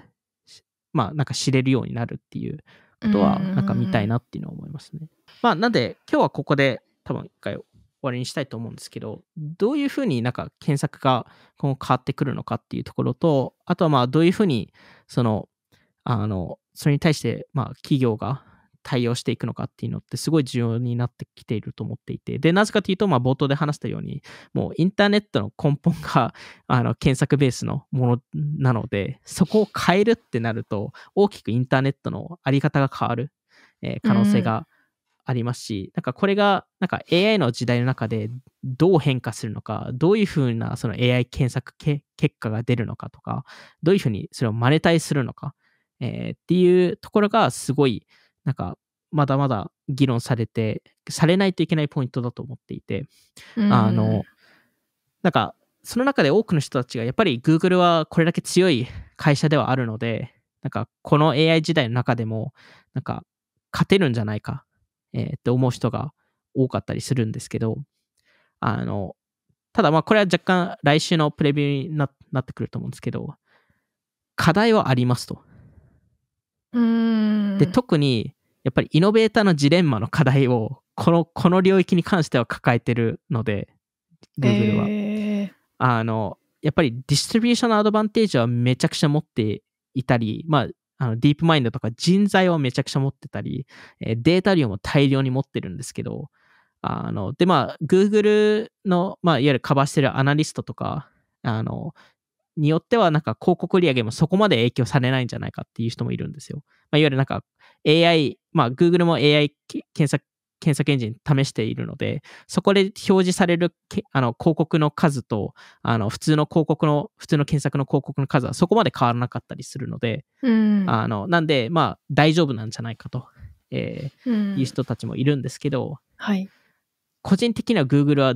まあなんか知れるようになるっていうことはなんか見たいなっていうのは思いますね。まあなんで今日はここで多分一回終わりにしたいと思うんですけど、どういうふうになんか検索が今後変わってくるのかっていうところと、あとはまあどういうふうにその、あの、それに対してまあ企業が対応していくのかっていうのってすごい重要になってきていると思っていて、で、なぜかというと、まあ冒頭で話したように、もうインターネットの根本が あの検索ベースのものなので、そこを変えるってなると、大きくインターネットのあり方が変わる、えー、可能性が、うんありますし、なんかこれがなんか AI の時代の中でどう変化するのか、どういうふうなその AI 検索結果が出るのかとか、どういうふうにそれをマネタイするのか、えー、っていうところがすごいなんかまだまだ議論されて、されないといけないポイントだと思っていて、あの、なんかその中で多くの人たちがやっぱり Google はこれだけ強い会社ではあるので、なんかこの AI 時代の中でも、なんか勝てるんじゃないかえー、って思う人が多かったりするんですけど、あの、ただまあこれは若干来週のプレビューになってくると思うんですけど、課題はありますと。で、特にやっぱりイノベーターのジレンマの課題をこの、この領域に関しては抱えてるので、Google は。えー、あの、やっぱりディストリビューションのアドバンテージはめちゃくちゃ持っていたり、まあ、あの、ディープマインドとか人材をめちゃくちゃ持ってたり、えデータ量も大量に持ってるんですけど、あの、で、まあ、Google の、まあ、いわゆるカバーしてるアナリストとか、あの、によっては、なんか広告売上もそこまで影響されないんじゃないかっていう人もいるんですよ。まあ、いわゆるなんか AI、まあ、Google も AI 検索検索エンジン試しているので、そこで表示されるあの広告の数と、あの普通の広告の、普通の検索の広告の数はそこまで変わらなかったりするので、うん、あのなんで、まあ大丈夫なんじゃないかと、えー、うん、いう人たちもいるんですけど、はい、個人的には Google は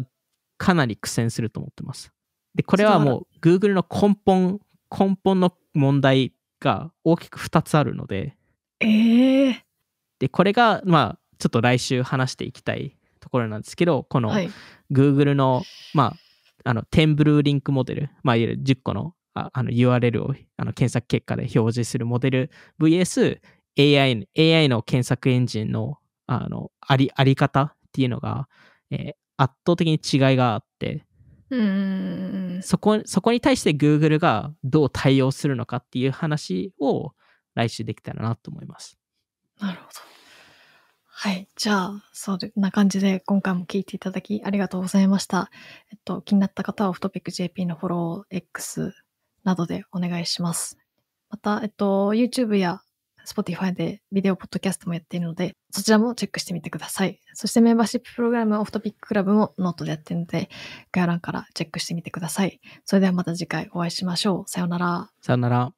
かなり苦戦すると思ってます。で、これはもう Google の根本、根本の問題が大きく2つあるので、えー、で、これが、まあ、ちょっと来週話していきたいところなんですけどこの Google の、はい、まああのテンブルーリンクモデル、まあ、いわゆる10個のあの URL をあの検索結果で表示するモデル VS AI, AI の検索エンジンのあのありあり方っていうのが、えー、圧倒的に違いがあってうんそこそこに対して Google がどう対応するのかっていう話を来週できたらなと思います。なるほど。はい。じゃあ、そんな感じで今回も聞いていただきありがとうございました。えっと、気になった方はオフトピック JP のフォロー、X などでお願いします。また、えっと、YouTube や Spotify でビデオ、ポッドキャストもやっているので、そちらもチェックしてみてください。そしてメンバーシッププログラム、オフトピッククラブもノートでやっているので、概要欄からチェックしてみてください。それではまた次回お会いしましょう。さようなら。さようなら。